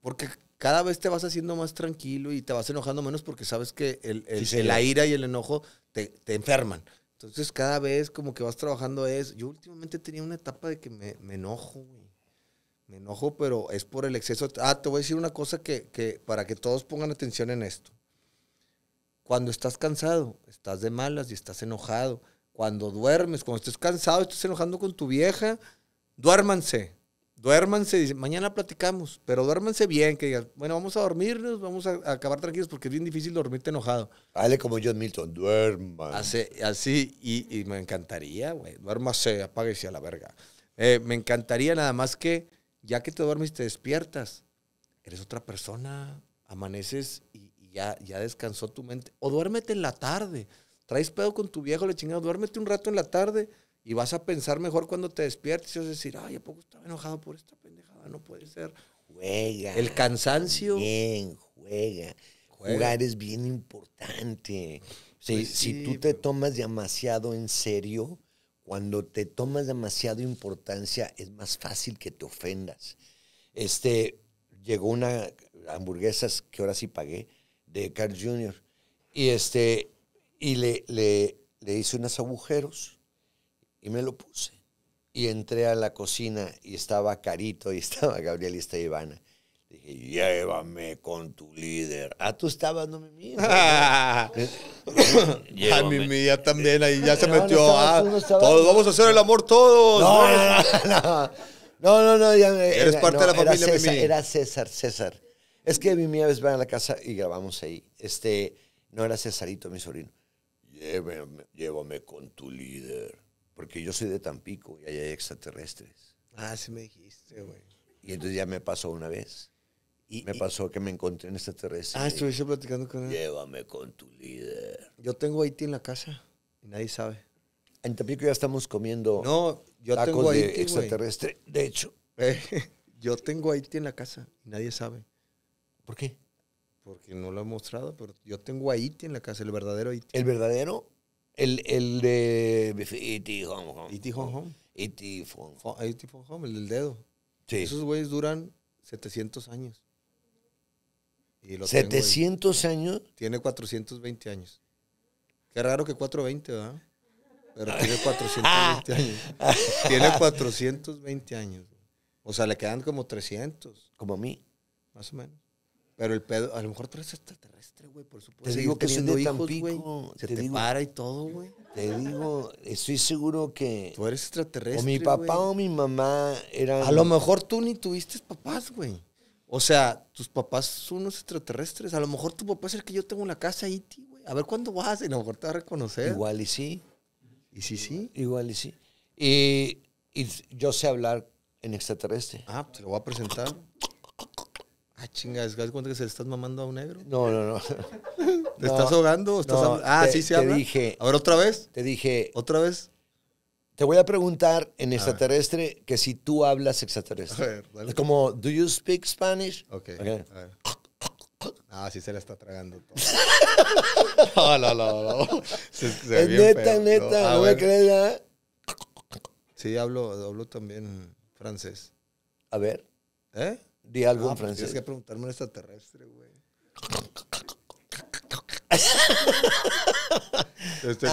porque cada vez te vas haciendo más tranquilo y te vas enojando menos porque sabes que el, el, la ira y el enojo te, te, enferman. Entonces cada vez como que vas trabajando es, yo últimamente tenía una etapa de que me, me enojo, güey me enojo, pero es por el exceso. Ah, te voy a decir una cosa que, para que todos pongan atención en esto. Cuando estás cansado, estás de malas y estás enojado. Cuando duermes, cuando estés cansado, estás enojando con tu vieja, duérmanse. Duérmanse, mañana platicamos, pero duérmanse bien, que bueno, vamos a dormirnos, vamos a, acabar tranquilos porque es bien difícil dormirte enojado. Dale como John Milton, duerma Así, y, me encantaría, güey, duérmase, apáguese a la verga. Eh, me encantaría nada más que ya que te duermes te despiertas, eres otra persona, amaneces y, ya, ya descansó tu mente. O duérmete en la tarde. Traes pedo con tu viejo, le chingado, duérmete un rato en la tarde y vas a pensar mejor cuando te despiertes y vas a decir, ay, ¿a poco estaba enojado por esta pendejada? No puede ser. Juega. El cansancio. Bien, juega. Jugar es bien importante. Pues si tú te tomas demasiado en serio, cuando te tomas demasiado importancia es más fácil que te ofendas. Este, llegó una hamburguesa, que ahora sí pagué de Carl Jr. Y, este, y le, le, le hice unos agujeros y me lo puse. Y entré a la cocina y estaba Carito y estaba Gabriel y estaba Ivana llévame con tu líder. Ah, tú estabas, no mi miras. a mi mía también ahí ya se metió. Ah, todos vamos a hacer el amor todos. No, no, no. Eres parte de la familia, era César, Era César, César. Es que mi mía vez va a la casa y grabamos ahí. Este, no era Cesarito, mi sobrino. Llévame, con tu líder. Porque yo soy de Tampico y allá hay extraterrestres. Ah, sí me dijiste, güey. Y entonces ya me pasó una vez me pasó que me encontré en extraterrestre. Ah, estuviste platicando con él. Llévame con tu líder. Yo tengo Haití en la casa y nadie sabe. En Tampico ya estamos comiendo no, yo tengo de extraterrestre. De hecho. Eh, yo tengo Haití en la casa y nadie sabe. ¿Por qué? Porque no lo he mostrado, pero yo tengo Haití en la casa, el verdadero Haití. ¿El verdadero? El, el de Haití Hong Home. Haití Home el del dedo. Sí. Esos güeyes duran 700 años. 700 años. Tiene 420 años. Qué raro que 420, ¿verdad? Pero tiene 420 ah. años. tiene 420 años. O sea, le quedan como 300. Como a mí. Más o menos. Pero el pedo, a lo mejor tú eres extraterrestre, güey, por supuesto. Te digo que soy de Tampico, se te, para y todo, güey. Te digo, estoy seguro que... Tú eres extraterrestre, O mi papá o mi mamá eran... A lo mejor tú ni tuviste papás, güey. O sea, tus papás son unos extraterrestres. A lo mejor tu papá es el que yo tengo una la casa ahí, tío, A ver cuándo vas y a lo te a reconocer. Igual y sí. Y sí, sí. Igual y sí. Y, yo sé hablar en extraterrestre. Ah, pues te lo voy a presentar. Ah, chinga, ¿es cuenta que se le estás mamando a un negro? No, no, no. ¿Te estás ahogando? ah, sí se te Dije, a ver, otra vez. Te dije. ¿Otra vez? Te voy a preguntar en extraterrestre que si tú hablas extraterrestre. A ver, dale. Como, ¿do you speak Spanish? Ok. Ah, sí se la está tragando todo. no, no, no, neta, neta, no, me crees nada. Sí, hablo, hablo también francés. A ver. ¿Eh? Di algo en ah, pues francés. Tienes que preguntarme en extraterrestre, güey. Este,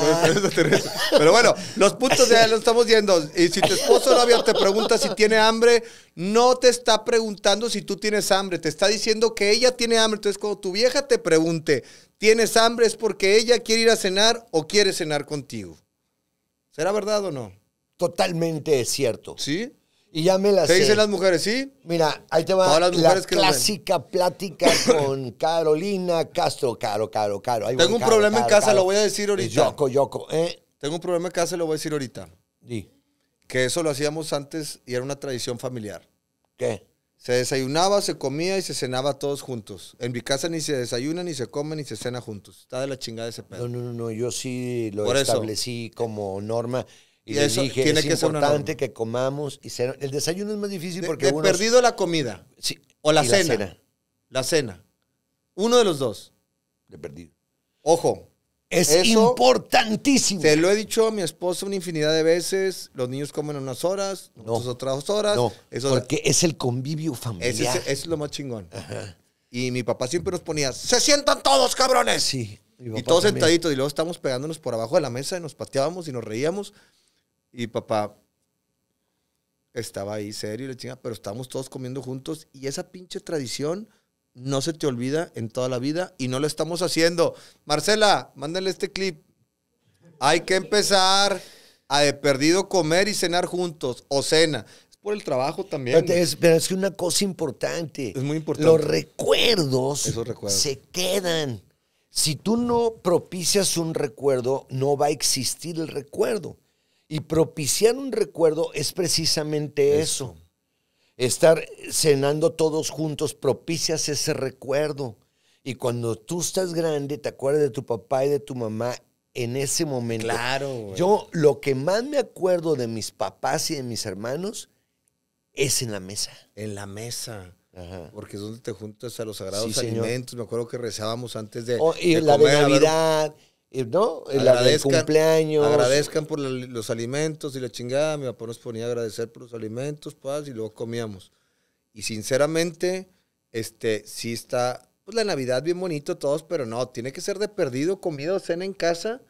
Pero bueno, los puntos ya los estamos yendo. Y si tu esposo o novia te pregunta si tiene hambre, no te está preguntando si tú tienes hambre, te está diciendo que ella tiene hambre. Entonces, cuando tu vieja te pregunte, ¿tienes hambre? Es porque ella quiere ir a cenar o quiere cenar contigo. ¿Será verdad o no? Totalmente es cierto. ¿Sí? Y ya me la ¿Te dicen las mujeres, sí? Mira, ahí te va la clásica plática con Carolina Castro. Caro, caro, caro. Tengo un problema en casa, lo voy a decir ahorita. Yoco, yoco. ¿eh? Tengo un problema en casa, lo voy a decir ahorita. Sí. Que eso lo hacíamos antes y era una tradición familiar. ¿Qué? Se desayunaba, se comía y se cenaba todos juntos. En mi casa ni se desayuna, ni se come, ni se cena juntos. Está de la chingada ese pedo. No, no, no, yo sí lo establecí como norma. Y, tiene es que importante que comamos y ser... El desayuno es más difícil porque he perdido la comida. Sí. O la cena. la cena. Uno de los dos. He perdido. Ojo. Es importantísimo. Te lo he dicho a mi esposa una infinidad de veces. Los niños comen unas horas, nosotros otras dos horas. No, eso porque es el convivio familiar. es, lo más chingón. Y mi papá siempre nos ponía, se sientan todos, cabrones. Sí. Y todos sentaditos. Y luego estábamos pegándonos por abajo de la mesa y nos pateábamos y nos reíamos. Y papá estaba ahí serio y le pero estamos todos comiendo juntos y esa pinche tradición no se te olvida en toda la vida y no lo estamos haciendo. Marcela, mándale este clip. Hay que empezar a de perdido comer y cenar juntos o cena. Es por el trabajo también. Pero es, que una cosa importante. Es muy importante. Los recuerdos, recuerdos. se quedan. Si tú no propicias un recuerdo, no va a existir el recuerdo. Y propiciar un recuerdo es precisamente eso. Estar cenando todos juntos, propicias ese recuerdo. Y cuando tú estás grande, te acuerdas de tu papá y de tu mamá en ese momento. Claro. Yo lo que más me acuerdo de mis papás y de mis hermanos es en la mesa. En la mesa. Porque es donde te juntas a los sagrados alimentos. Me acuerdo que rezábamos antes de. Oh, la comer, Navidad. ¿no? el cumpleaños. Agradezcan por los alimentos y la chingada. Mi papá nos ponía a agradecer por los alimentos, paz, y luego comíamos. Y sinceramente, este, sí está, pues la Navidad bien bonito todos, pero no, tiene que ser de perdido, comida o cena en casa,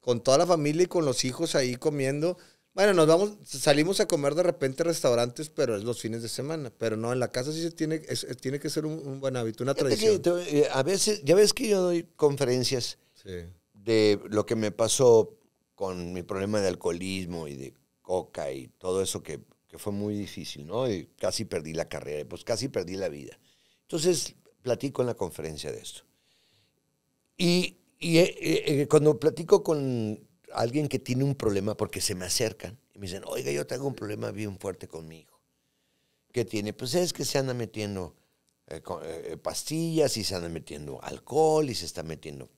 con toda la familia y con los hijos ahí comiendo. Bueno, nos vamos, salimos a comer de repente a restaurantes, pero es los fines de semana. Pero no, en la casa sí se tiene, es, tiene que ser un, un buen hábito, una eh, pues, tradición. Eh, a veces, ya ves que yo doy conferencias. Sí de lo que me pasó con mi problema de alcoholismo y de coca y todo eso que, fue muy difícil, ¿no? Y casi perdí la carrera, pues casi perdí la vida. Entonces, platico en la conferencia de esto. Y, eh, eh, eh, cuando platico con alguien que tiene un problema, porque se me acercan y me dicen, oiga, yo tengo un problema bien fuerte con mi hijo. ¿Qué tiene? Pues es que se anda metiendo pastillas y se anda metiendo alcohol y se está metiendo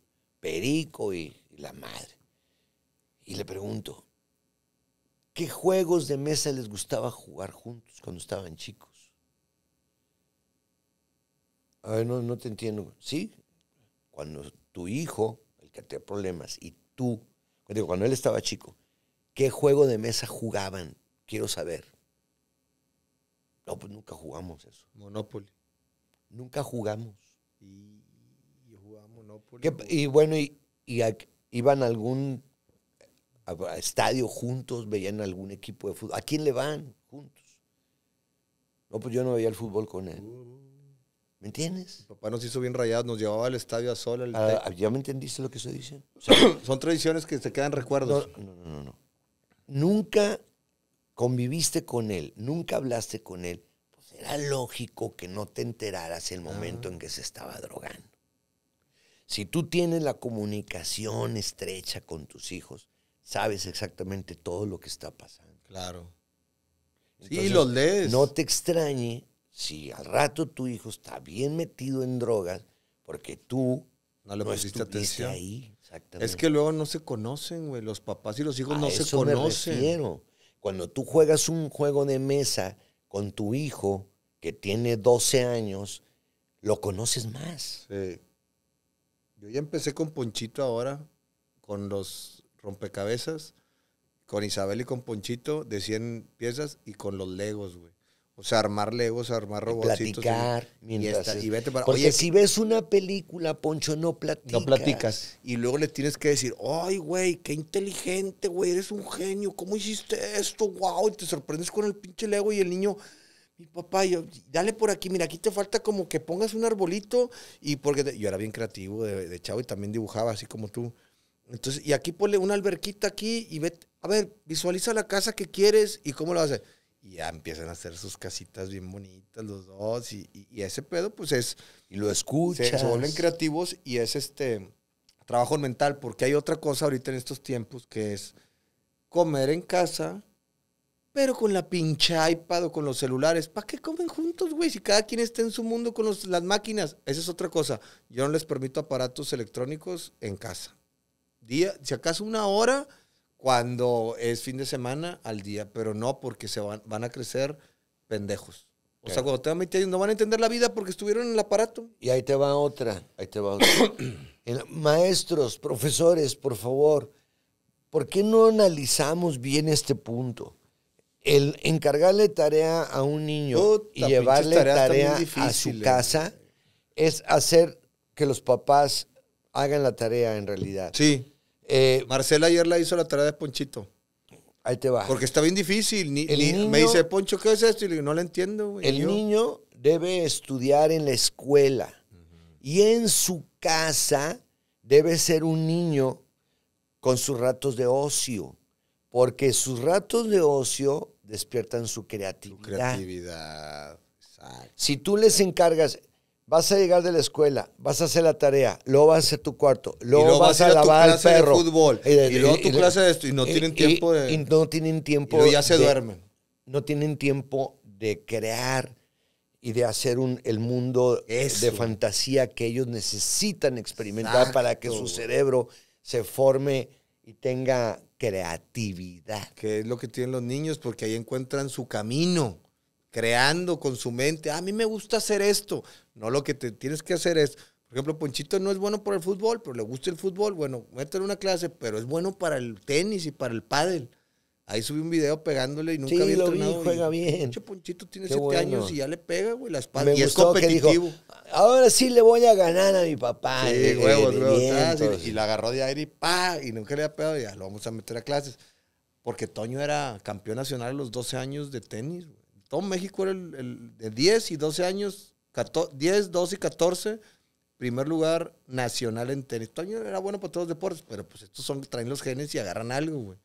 perico y, la madre. Y le pregunto, ¿qué juegos de mesa les gustaba jugar juntos cuando estaban chicos? Ay, no, no te entiendo. Sí, cuando tu hijo, el que tenía problemas, y tú, cuando él estaba chico, ¿qué juego de mesa jugaban? Quiero saber. No, pues nunca jugamos eso. Monopoly. Nunca jugamos. Y pues, y bueno, y, iban a algún estadio juntos, veían algún equipo de fútbol. ¿A quién le van juntos? No, pues yo no veía el fútbol con él. Uh. ¿Me entiendes? papá nos hizo bien rayados, nos llevaba al estadio a sola. Ah, ah, ¿Ya me entendiste lo que estoy diciendo? Son tradiciones que te quedan recuerdos. No, no, no, Nunca conviviste con él, nunca hablaste con él. Pues era lógico que no te enteraras el momento ah. en que se estaba drogando. Si tú tienes la comunicación estrecha con tus hijos, sabes exactamente todo lo que está pasando. Claro. Y los lees. No te extrañe si al rato tu hijo está bien metido en drogas porque tú no le atención. Ahí, exactamente. Es que luego no se conocen, güey. Los papás y los hijos no se conocen. Cuando tú juegas un juego de mesa con tu hijo que tiene 12 años, lo conoces más. Sí. Yo ya empecé con Ponchito ahora, con los rompecabezas, con Isabel y con Ponchito de 100 piezas y con los Legos, güey. O sea, armar legos, armar robotitos. Platicar. Y, mientras Porque si ves una película, Poncho, no platicas. No platicas. Y luego le tienes que decir, ay, güey, qué inteligente, güey, eres un genio. ¿Cómo hiciste esto? Wow, y te sorprendes con el pinche Lego y el niño mi papá, yo, dale por aquí, mira, aquí te falta como que pongas un arbolito y porque yo era bien creativo de, de, chavo y también dibujaba así como tú. Entonces, y aquí ponle una alberquita aquí y ve, a ver, visualiza la casa que quieres y cómo lo hacer. Y ya empiezan a hacer sus casitas bien bonitas los dos y, y, ese pedo pues es... Y lo escuchas. Se, se, vuelven creativos y es este trabajo mental porque hay otra cosa ahorita en estos tiempos que es comer en casa, pero con la pincha iPad o con los celulares, ¿para qué comen juntos, güey? Si cada quien está en su mundo con las máquinas. Esa es otra cosa. Yo no les permito aparatos electrónicos en casa. Día, si acaso una hora, cuando es fin de semana, al día. Pero no, porque se van, van a crecer pendejos. O sea, cuando te van a meter, no van a entender la vida porque estuvieron en el aparato. Y ahí te va otra, ahí te va otra. Maestros, profesores, por favor, ¿por qué no analizamos bien este punto? el encargarle tarea a un niño y llevarle tarea a su casa es hacer que los papás hagan la tarea en realidad. Sí. Eh, Marcela ayer la hizo la tarea de Ponchito. Ahí te va. Porque está bien difícil. Ni, me dice, Poncho, ¿qué es esto? Y le digo, no lo entiendo. Güey. El niño debe estudiar en la escuela. Y en su casa debe ser un niño con sus ratos de ocio. Porque sus ratos de ocio despiertan su creatividad. Su creatividad. Si tú les encargas, vas a llegar de la escuela, vas a hacer la tarea, luego vas a hacer tu cuarto, luego, vas, a, la a lavar al fútbol, y, luego tu clase de esto, y no tienen tiempo de... Y no tienen tiempo... Y ya se duermen. No tienen tiempo de crear y de hacer un, el mundo de fantasía que ellos necesitan experimentar para que su cerebro se forme y tenga creatividad. Que es lo que tienen los niños, porque ahí encuentran su camino, creando con su mente. A mí me gusta hacer esto. No, lo que te tienes que hacer es, por ejemplo, Ponchito no es bueno para el fútbol, pero le gusta el fútbol. Bueno, en una clase, pero es bueno para el tenis y para el pádel. Ahí subí un video pegándole y nunca sí, lo Vi, juega bien. tiene 7 años y ya le pega, güey, la espalda. y es competitivo. Ahora sí le voy a ganar a mi papá. Sí, huevos, Y, la agarró de aire y pa, y nunca le había pegado. Ya lo vamos a meter a clases. Porque Toño era campeón nacional a los 12 años de tenis. Todo México era el, de 10 y 12 años, 10, 12 y 14 primer lugar nacional en tenis. Toño era bueno para todos los deportes, pero pues estos son, traen los genes y agarran algo, güey.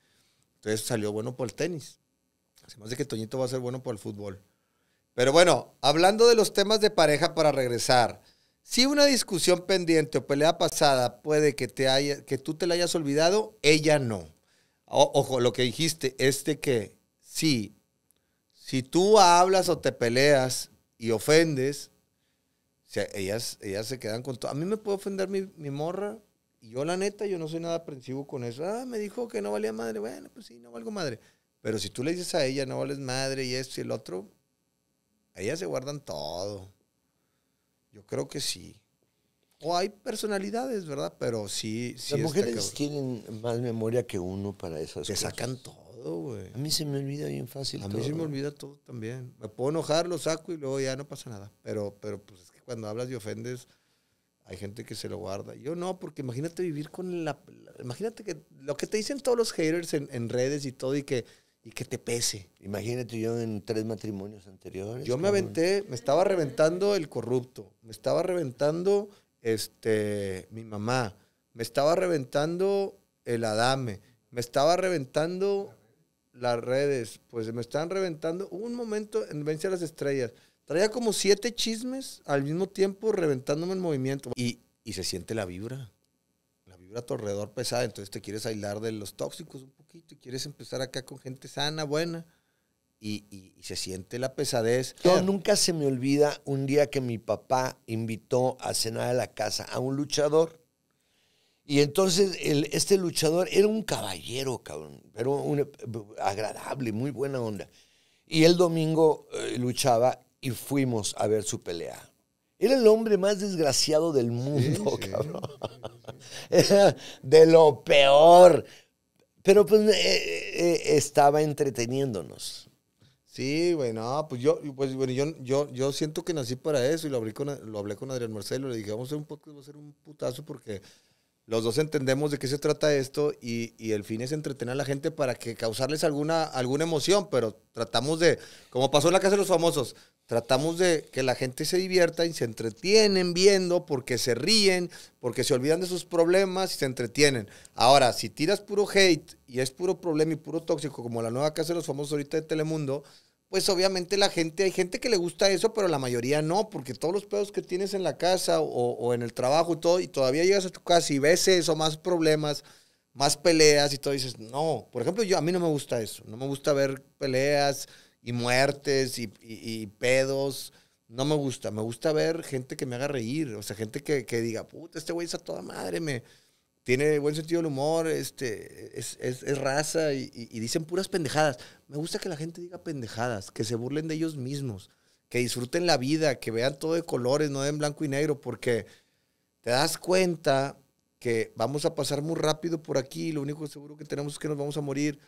Entonces salió bueno por el tenis. Así más de que Toñito va a ser bueno por el fútbol. Pero bueno, hablando de los temas de pareja para regresar. Si una discusión pendiente o pelea pasada puede que, te haya, que tú te la hayas olvidado, ella no. ojo, lo que dijiste es de que sí. si tú hablas o te peleas y ofendes, ellas, ellas se quedan con todo. A mí me puede ofender mi morra, y yo, la neta, yo no soy nada aprensivo con eso. Ah, me dijo que no valía madre. Bueno, pues sí, no valgo madre. Pero si tú le dices a ella, no vales madre y esto y el otro, a ella se guardan todo. Yo creo que sí. O hay personalidades, ¿verdad? Pero sí. sí Las mujeres tienen más memoria que uno para esas se cosas. Te sacan todo, güey. A mí se me olvida bien fácil. A mí se me olvida todo también. Me puedo enojar, lo saco y luego ya no pasa nada. Pero, pero pues es que cuando hablas y ofendes hay gente que se lo guarda. Yo no, porque imagínate vivir con la... imagínate que lo que te dicen todos los haters en, redes y todo y que, y que te pese. Imagínate yo en tres matrimonios anteriores. Yo me aventé, me estaba reventando el corrupto, me estaba reventando este, mi mamá, me estaba reventando el Adame, me estaba reventando las redes, pues me estaban reventando. Hubo un momento en Vence a las Estrellas Traía como siete chismes al mismo tiempo reventándome el movimiento. Y, se siente la vibra, la vibra a tu alrededor pesada. Entonces te quieres aislar de los tóxicos un poquito y quieres empezar acá con gente sana, buena. Y, se siente la pesadez. Yo nunca se me olvida un día que mi papá invitó a cenar a la casa a un luchador. Y entonces este luchador era un caballero, cabrón, pero un, agradable, muy buena onda. Y el domingo eh, luchaba y fuimos a ver su pelea. Era el hombre más desgraciado del mundo, cabrón. de lo peor. Pero pues eh, eh, eh, estaba entreteniéndonos. Sí, bueno, pues yo, pues, yo, yo, yo siento que nací para eso y lo hablé con, lo hablé con Adrián Marcelo, le dije, vamos a hacer un podcast, va a ser un putazo porque los dos entendemos de qué se trata esto y, el fin es entretener a la gente para que causarles alguna, alguna emoción, pero tratamos de, como pasó en la Casa de los Famosos, tratamos de que la gente se divierta y se entretienen viendo porque se ríen, porque se olvidan de sus problemas y se entretienen. Ahora, si tiras puro hate y es puro problema y puro tóxico, como la nueva Casa de los Famosos ahorita de Telemundo, pues obviamente la gente, hay gente que le gusta eso, pero la mayoría no, porque todos los pedos que tienes en la casa o, en el trabajo y todo, y todavía llegas a tu casa y ves eso, más problemas, más peleas y todo, dices, no, por ejemplo, yo a mí no me gusta eso, no me gusta ver peleas y muertes y, pedos, no me gusta, me gusta ver gente que me haga reír, o sea, gente que, que diga, puta, este güey es a toda madre, me, tiene buen sentido del humor, este, es, raza y, dicen puras pendejadas. Me gusta que la gente diga pendejadas, que se burlen de ellos mismos, que disfruten la vida, que vean todo de colores, no de en blanco y negro, porque te das cuenta que vamos a pasar muy rápido por aquí, lo único seguro que tenemos es que nos vamos a morir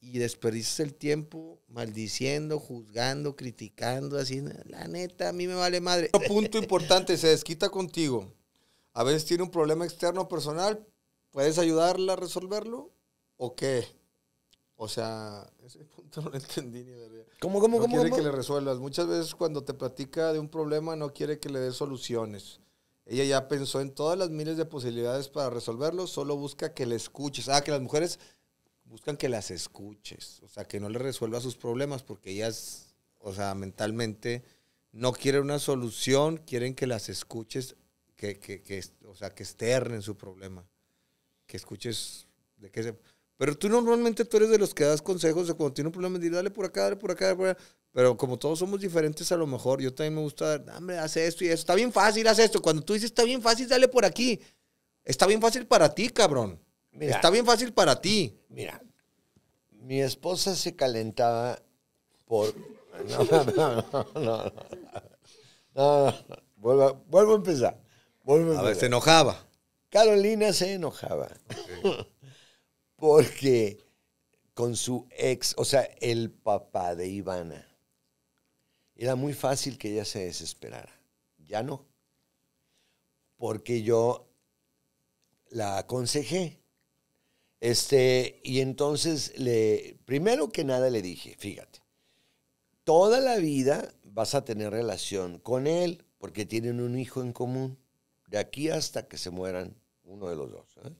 y desperdices el tiempo maldiciendo, juzgando, criticando, así, la neta, a mí me vale madre. Otro punto importante, se desquita contigo a veces tiene un problema externo personal, ¿puedes ayudarla a resolverlo? ¿O qué? O sea, ese punto no lo entendí ni verdad. ¿Cómo, cómo, no cómo? quiere que le resuelvas. Muchas veces cuando te platica de un problema no quiere que le des soluciones. Ella ya pensó en todas las miles de posibilidades para resolverlo, solo busca que le escuches. Ah, que las mujeres buscan que las escuches, o sea, que no le resuelva sus problemas porque ellas, o sea, mentalmente no quieren una solución, quieren que las escuches que, que, que, o sea, que externen su problema, que escuches de qué Pero tú normalmente tú eres de los que das consejos de cuando tiene un problema, dale por acá, dale por acá, dale por acá. Pero como todos somos diferentes, a lo mejor yo también me gusta, hombre, haz esto y eso. Está bien fácil, haz esto. Cuando tú dices, está bien fácil, dale por aquí. Está bien fácil para ti, cabrón. está bien fácil para ti. Mira, mi esposa se calentaba por... No, no, no, no. no, vuelvo a empezar a ver, se enojaba. Carolina se enojaba. Porque con su ex, o sea, el papá de Ivana, era muy fácil que ella se desesperara. Ya no. Porque yo la aconsejé. Este, y entonces le, primero que nada le dije, fíjate, toda la vida vas a tener relación con él porque tienen un hijo en común de aquí hasta que se mueran uno de los dos. ¿eh?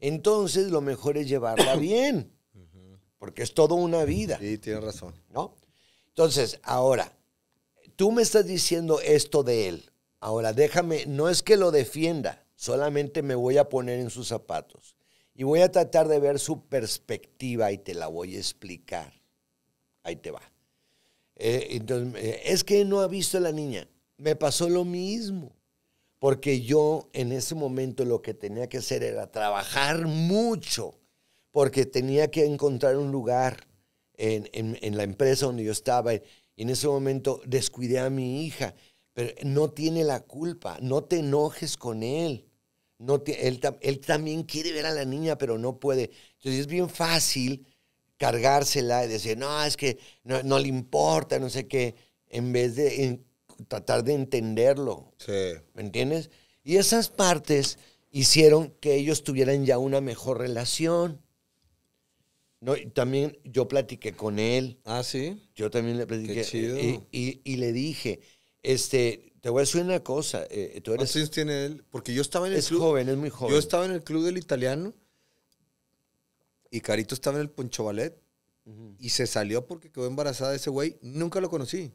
Entonces, lo mejor es llevarla bien, porque es toda una vida. Sí, tienes razón. ¿No? Entonces, ahora, tú me estás diciendo esto de él. Ahora, déjame, no es que lo defienda, solamente me voy a poner en sus zapatos y voy a tratar de ver su perspectiva y te la voy a explicar. Ahí te va. Eh, entonces, eh, es que no ha visto a la niña. Me pasó lo mismo porque yo en ese momento lo que tenía que hacer era trabajar mucho, porque tenía que encontrar un lugar en, la empresa donde yo estaba. Y en ese momento descuidé a mi hija, pero no tiene la culpa, no te enojes con él. No él, también quiere ver a la niña, pero no puede. Entonces es bien fácil cargársela y decir, no, es que no le importa, no sé qué, en vez de tratar de entenderlo. Sí. ¿Me entiendes? Y esas partes hicieron que ellos tuvieran ya una mejor relación. No, también yo platiqué con él. Ah, sí. Yo también le platiqué. Y, le dije, este, te voy a decir una cosa. Eh, tú eres, tiene él? Porque yo estaba en el club. Es joven, es muy joven. Yo estaba en el club del italiano y Carito estaba en el Poncho Ballet y se salió porque quedó embarazada de ese güey. Nunca lo conocí.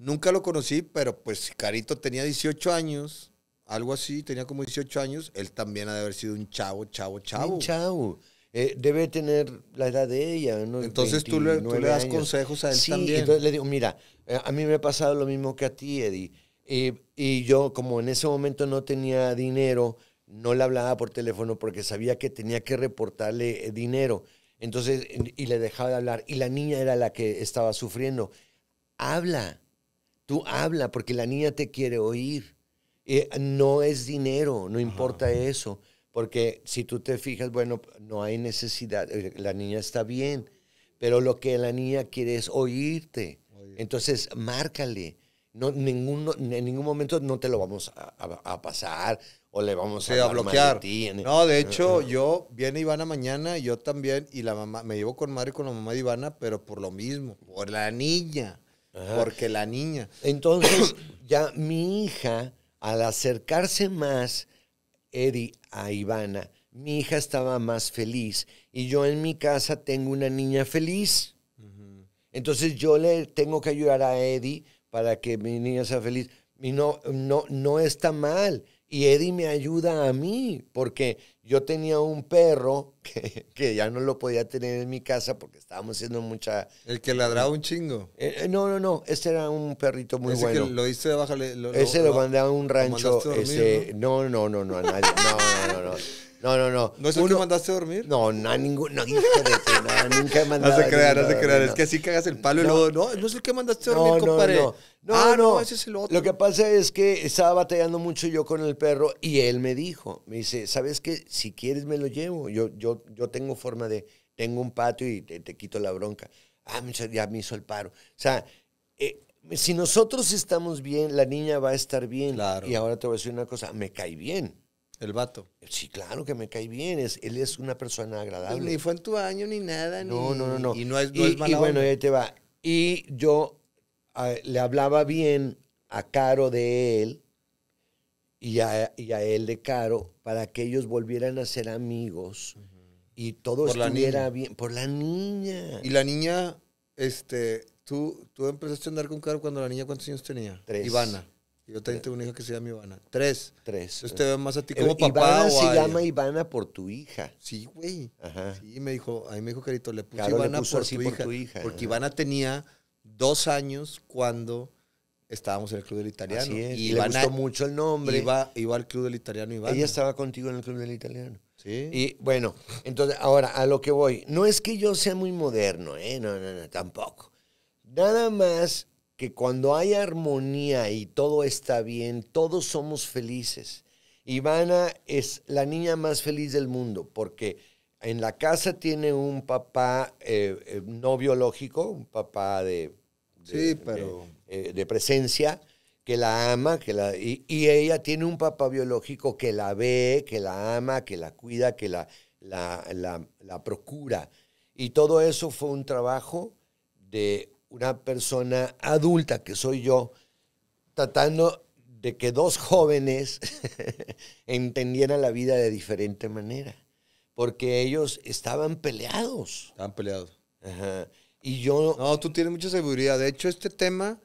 Nunca lo conocí, pero pues Carito tenía 18 años, algo así, tenía como 18 años. Él también ha de haber sido un chavo, chavo, chavo. Un chavo. Eh, debe tener la edad de ella, Entonces tú le, das consejos a él sí, Entonces le digo, mira, eh, a mí me ha pasado lo mismo que a ti, Eddie. Y, eh, y yo, como en ese momento no tenía dinero, no le hablaba por teléfono porque sabía que tenía que reportarle dinero. Entonces, y le dejaba de hablar. Y la niña era la que estaba sufriendo. Habla, Tú habla porque la niña te quiere oír. Eh, no es dinero, no importa eso. Porque si tú te fijas, bueno, no hay necesidad, eh, la niña está bien, pero lo que la niña quiere es oírte. Entonces, márcale. No, ningún, en ningún momento no te lo vamos a, pasar o le vamos a, bloquear. No, de hecho, yo viene Ivana mañana, yo también, y la mamá, me llevo con madre y con la mamá de Ivana, pero por lo mismo, por la niña porque la niña. Entonces, ya mi hija, al acercarse más, Eddie, a Ivana, mi hija estaba más feliz y yo en mi casa tengo una niña feliz. Entonces yo le tengo que ayudar a Eddie para que mi niña sea feliz. Y no, no está mal. Y Eddie me ayuda a mí, porque yo tenía un perro que, ya no lo podía tener en mi casa porque estábamos haciendo mucha... El que ladraba un chingo. Eh, eh, no, no, no, ese era un perrito muy bueno. lo hice de ese lo, mandaba a un rancho. ese, ¿no? no, no, no, No, no, no, no. No, no, no. ¿No es el que mandaste a dormir? No, no, ningún, no, hijo de no, nunca he mandado. No se crean, no, se crean. es que así cagas el palo y luego, no, no es el que mandaste a dormir, compadre. No, no, ah, no, ese es el otro. Lo que pasa es que estaba batallando mucho yo con el perro y él me dijo, me dice, ¿sabes qué? Si quieres me lo llevo. Yo, yo, yo tengo forma de, tengo un patio y te, quito la bronca. Ah, ya me hizo el paro. O sea, eh, si nosotros estamos bien, la niña va a estar bien. Claro. Y ahora te voy a decir una cosa, me cae bien. El vato. Sí, claro que me cae bien. Es, él es una persona agradable. ni fue en tu año ni nada. No, no, no, no. Y no es, mala y bueno, ahí te va. Y yo le hablaba bien a Caro de él y a, él de Caro para que ellos volvieran a ser amigos y todo estuviera bien. Por la niña. Y la niña, este, tú, tú empezaste a andar con Caro cuando la niña, ¿cuántos años tenía? Tres. Ivana. Yo también tengo una hija que se llama Ivana. Tres. Tres. Entonces te más a ti como papá. Ivana se llama Ivana por tu hija. Sí, güey. Ajá. Sí, me dijo, ahí me dijo Carito, le puse Ivana por, así tu hija. Porque Ivana tenía dos años cuando estábamos en el Club del Italiano. Así es. Y, le gustó mucho el nombre. Iba, iba al Club del Italiano Ivana. Ella estaba contigo en el Club del Italiano. Sí. Y bueno, entonces ahora a lo que voy. No es que yo sea muy moderno, ¿eh? No, no, no, tampoco. Nada más que cuando hay armonía y todo está bien, todos somos felices. Ivana es la niña más feliz del mundo porque en la casa tiene un papá eh, eh, no biológico, un papá de, pero... Eh, presencia que la ama, que la, y, ella tiene un papá biológico que la ve, que la ama, que la cuida, que la, la, la, la procura. Y todo eso fue un trabajo de una persona adulta que soy yo, tratando de que dos jóvenes entendieran la vida de diferente manera, porque ellos estaban peleados. Estaban peleados. Ajá. Y yo... No, tú tienes mucha seguridad. De hecho, este tema,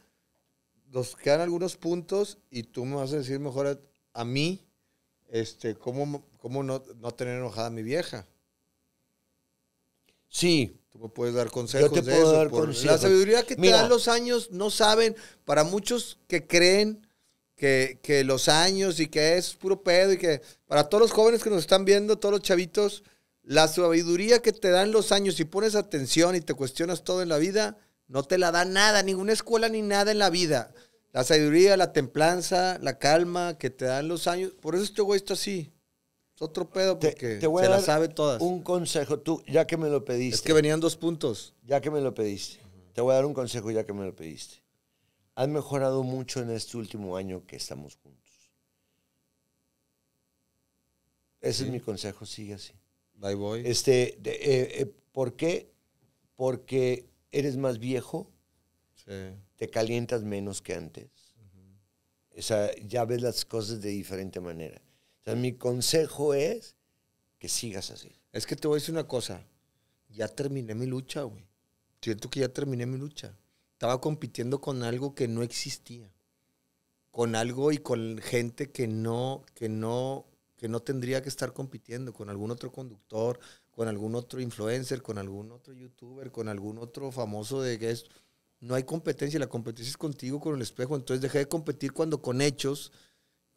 nos quedan algunos puntos y tú me vas a decir mejor a, mí, este, cómo, no, no tener enojada a mi vieja. Sí, puedes dar consejos. de eso, La sabiduría que te dan los años no saben. Para muchos que creen que, que, los años y que es puro pedo y que para todos los jóvenes que nos están viendo, todos los chavitos, la sabiduría que te dan los años, si pones atención y te cuestionas todo en la vida, no te la da nada, ninguna escuela ni nada en la vida. La sabiduría, la templanza, la calma que te dan los años. Por eso este güey así otro pedo porque te, sabe todas. Un consejo, tú, ya que me lo pediste. Es que venían dos puntos. Ya que me lo pediste. Te voy a dar un consejo ya que me lo pediste. Has mejorado mucho en este último año que estamos juntos. Ese es mi consejo, sigue así. Bye boy. Este, eh, eh, ¿Por qué? Porque eres más viejo, te calientas menos que antes. O sea, ya ves las cosas de diferente manera. O sea, mi consejo es que sigas así. Es que te voy a decir una cosa. Ya terminé mi lucha, güey. Siento que ya terminé mi lucha. Estaba compitiendo con algo que no existía. Con algo y con gente que no, que no, que no tendría que estar compitiendo. Con algún otro conductor, con algún otro influencer, con algún otro youtuber, con algún otro famoso de que No hay competencia, la competencia es contigo, con el espejo. Entonces dejé de competir cuando con hechos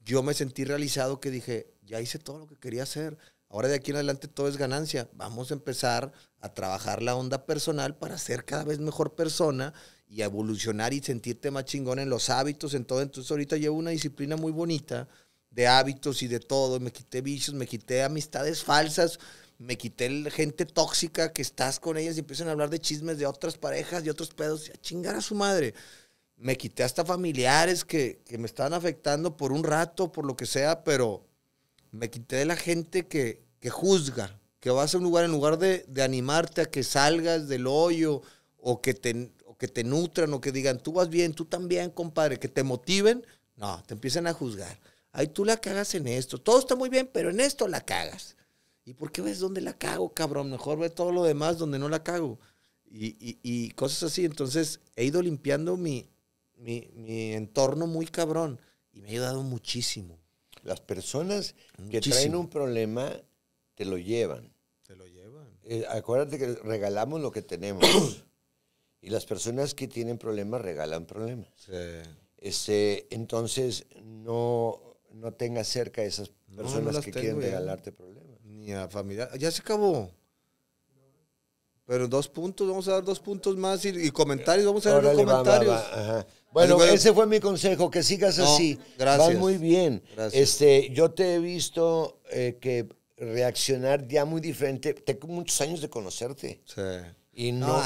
yo me sentí realizado que dije, ya hice todo lo que quería hacer. Ahora de aquí en adelante todo es ganancia. Vamos a empezar a trabajar la onda personal para ser cada vez mejor persona y evolucionar y sentirte más chingón en los hábitos, en todo. Entonces ahorita llevo una disciplina muy bonita de hábitos y de todo. Me quité vicios, me quité amistades falsas, me quité gente tóxica que estás con ellas y empiezan a hablar de chismes de otras parejas, y otros pedos. Y a chingar a su madre me quité hasta familiares que, me estaban afectando por un rato, por lo que sea, pero me quité de la gente que, que juzga, que vas a un lugar en lugar de, animarte a que salgas del hoyo o que, te, que te nutran o que digan, tú vas bien, tú también, compadre, que te motiven, no, te empiezan a juzgar. Ay, tú la cagas en esto, todo está muy bien, pero en esto la cagas. ¿Y por qué ves dónde la cago, cabrón? Mejor ve todo lo demás donde no la cago. y cosas así. Entonces he ido limpiando mi, mi, entorno muy cabrón y me ha ayudado muchísimo. Las personas que traen un problema te lo llevan. Te lo llevan. Eh, acuérdate que regalamos lo que tenemos. y las personas que tienen problemas regalan problemas. Este, entonces, no, no tengas cerca a esas personas que quieren regalarte problemas. Ni a familia. Ya se acabó. Pero dos puntos, vamos a dar dos puntos más y, comentarios, vamos a dar los comentarios. Bueno, ese fue mi consejo, que sigas así. Gracias. Vas muy bien. Este, yo te he visto eh, que reaccionar ya muy diferente. Tengo muchos años de conocerte. Sí. Y no,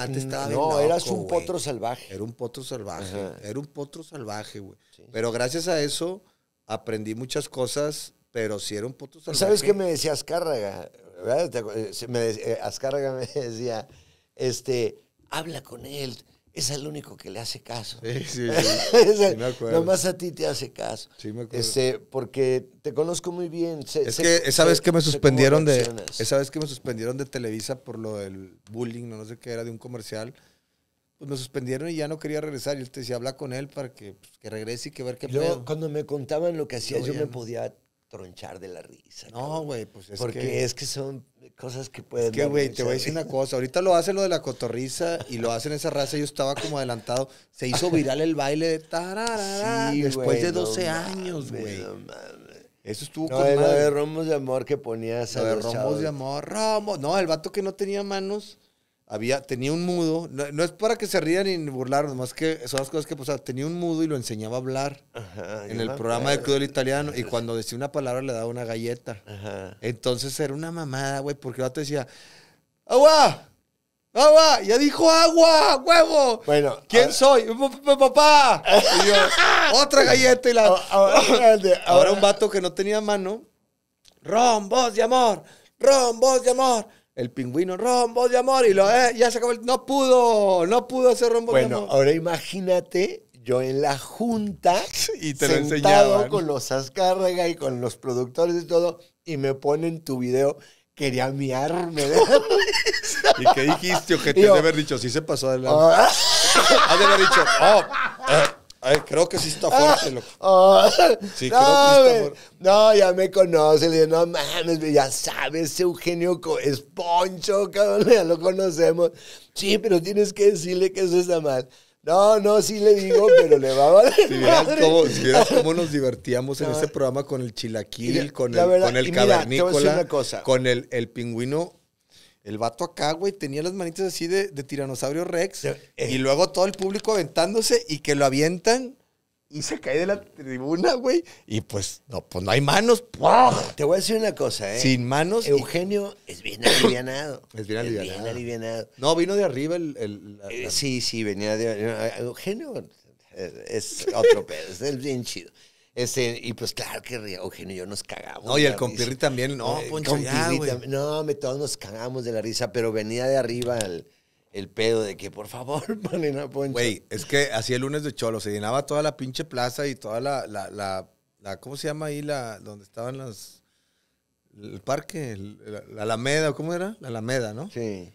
no eras un potro salvaje. Era un potro salvaje. Era un potro salvaje, güey. Pero gracias a eso aprendí muchas cosas, pero si era un potro salvaje. ¿Sabes qué me decías, Cárraga? Eh, me, eh, me decía, este, habla con él, es el único que le hace caso. Sí, sí, Nomás a ti te hace caso. Este, porque te conozco muy bien. es que esa vez que me suspendieron de. Esa vez que me suspendieron de Televisa por lo del bullying, no, sé qué era, de un comercial. Pues me suspendieron y ya no quería regresar. Y él te decía, habla con él para que, pues, regrese y que ver qué yo, Cuando me contaban lo que hacía, yo me podía tronchar de la risa. No, güey, pues es Porque es que son cosas que pueden... Es que, güey, te voy a decir una cosa. Ahorita lo hace lo de la cotorriza y lo hacen esa raza. Yo estaba como adelantado. Se hizo viral el baile de tararara sí, después de 12 años, güey. Eso estuvo no, con madre. de romos de Amor que ponías a de Rombos de Amor. Rombos. No, el vato que no tenía manos tenía un mudo, no, es para que se rían ni burlar, nomás que son las cosas que pasaban. Pues, tenía un mudo y lo enseñaba a hablar en el programa de Crudo Italiano. Y cuando decía una palabra le daba una galleta. Entonces era una mamada, güey, porque el vato decía, ¡agua! ¡Agua! ¡Ya dijo agua! ¡Huevo! Bueno. ¿Quién soy? papá! otra galleta y la. Ahora, un vato que no tenía mano. Rombos de amor, rombos de amor, el pingüino, rombo de amor, y lo, eh, ya se acabó el, no pudo, no pudo hacer rombo de amor. Bueno, ahora imagínate yo en la junta, y te sentado con los Azcárrega y con los productores y todo, y me ponen tu video, quería miarme. ¿Y qué dijiste, ojete? de haber dicho, sí se pasó adelante. Ah". ¿Has de haber dicho, oh. Eh". Ay, creo que sí está fuerte, loco. Ah, sí, no, creo que sí está fuerte. No, ya me conoce. Le no mames, ya sabes, Eugenio es poncho, cabrón, ya lo conocemos. Sí, pero tienes que decirle que eso está mal. No, no, sí le digo, pero le va a valer. Si vieras, cómo, nos divertíamos en este programa con el chilaquil, con, el, con el cavernícola, con el, el pingüino el vato acá, güey, tenía las manitas así de, de tiranosaurio Rex. Eh. Y luego todo el público aventándose y que lo avientan y se cae de la tribuna, güey. Y pues, no, pues no hay manos. Te voy a decir una cosa, ¿eh? Sin manos. Eugenio es bien alivianado. Es bien alivianado. bien alivianado. No, vino de arriba el. Eh, sí, sí, venía de. Eh, Eugenio es otro pedo, es bien chido y pues claro que Eugenio y yo nos cagamos. No, y el compirri también, no, No, me, todos nos cagamos de la risa, pero venía de arriba el, pedo de que por favor ponen a Poncho. Güey, es que así el lunes de Cholo, se llenaba toda la pinche plaza y toda la, la, ¿cómo se llama ahí? la Donde estaban las, el parque, la, Alameda, ¿cómo era? La Alameda, ¿no? Sí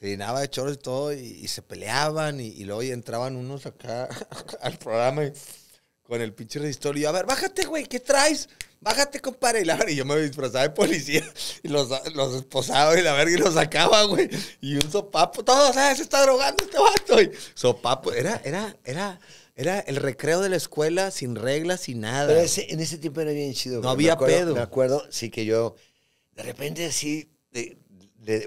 se llenaba de Cholo y todo, y, se peleaban, y, luego entraban unos acá al programa y con el pinche resistor. Y a ver, bájate, güey, ¿qué traes? Bájate, compadre. Y, yo me disfrazaba de policía. Y los, los esposaba y la verga y los sacaba, güey. Y un sopapo. Todos, ¿sabes? Ah, se está drogando este vato. Y sopapo. Era, era, era. Era el recreo de la escuela sin reglas, sin nada. Pero ese, en ese tiempo era bien chido. No había pedo. Me acuerdo, sí que yo, de repente así,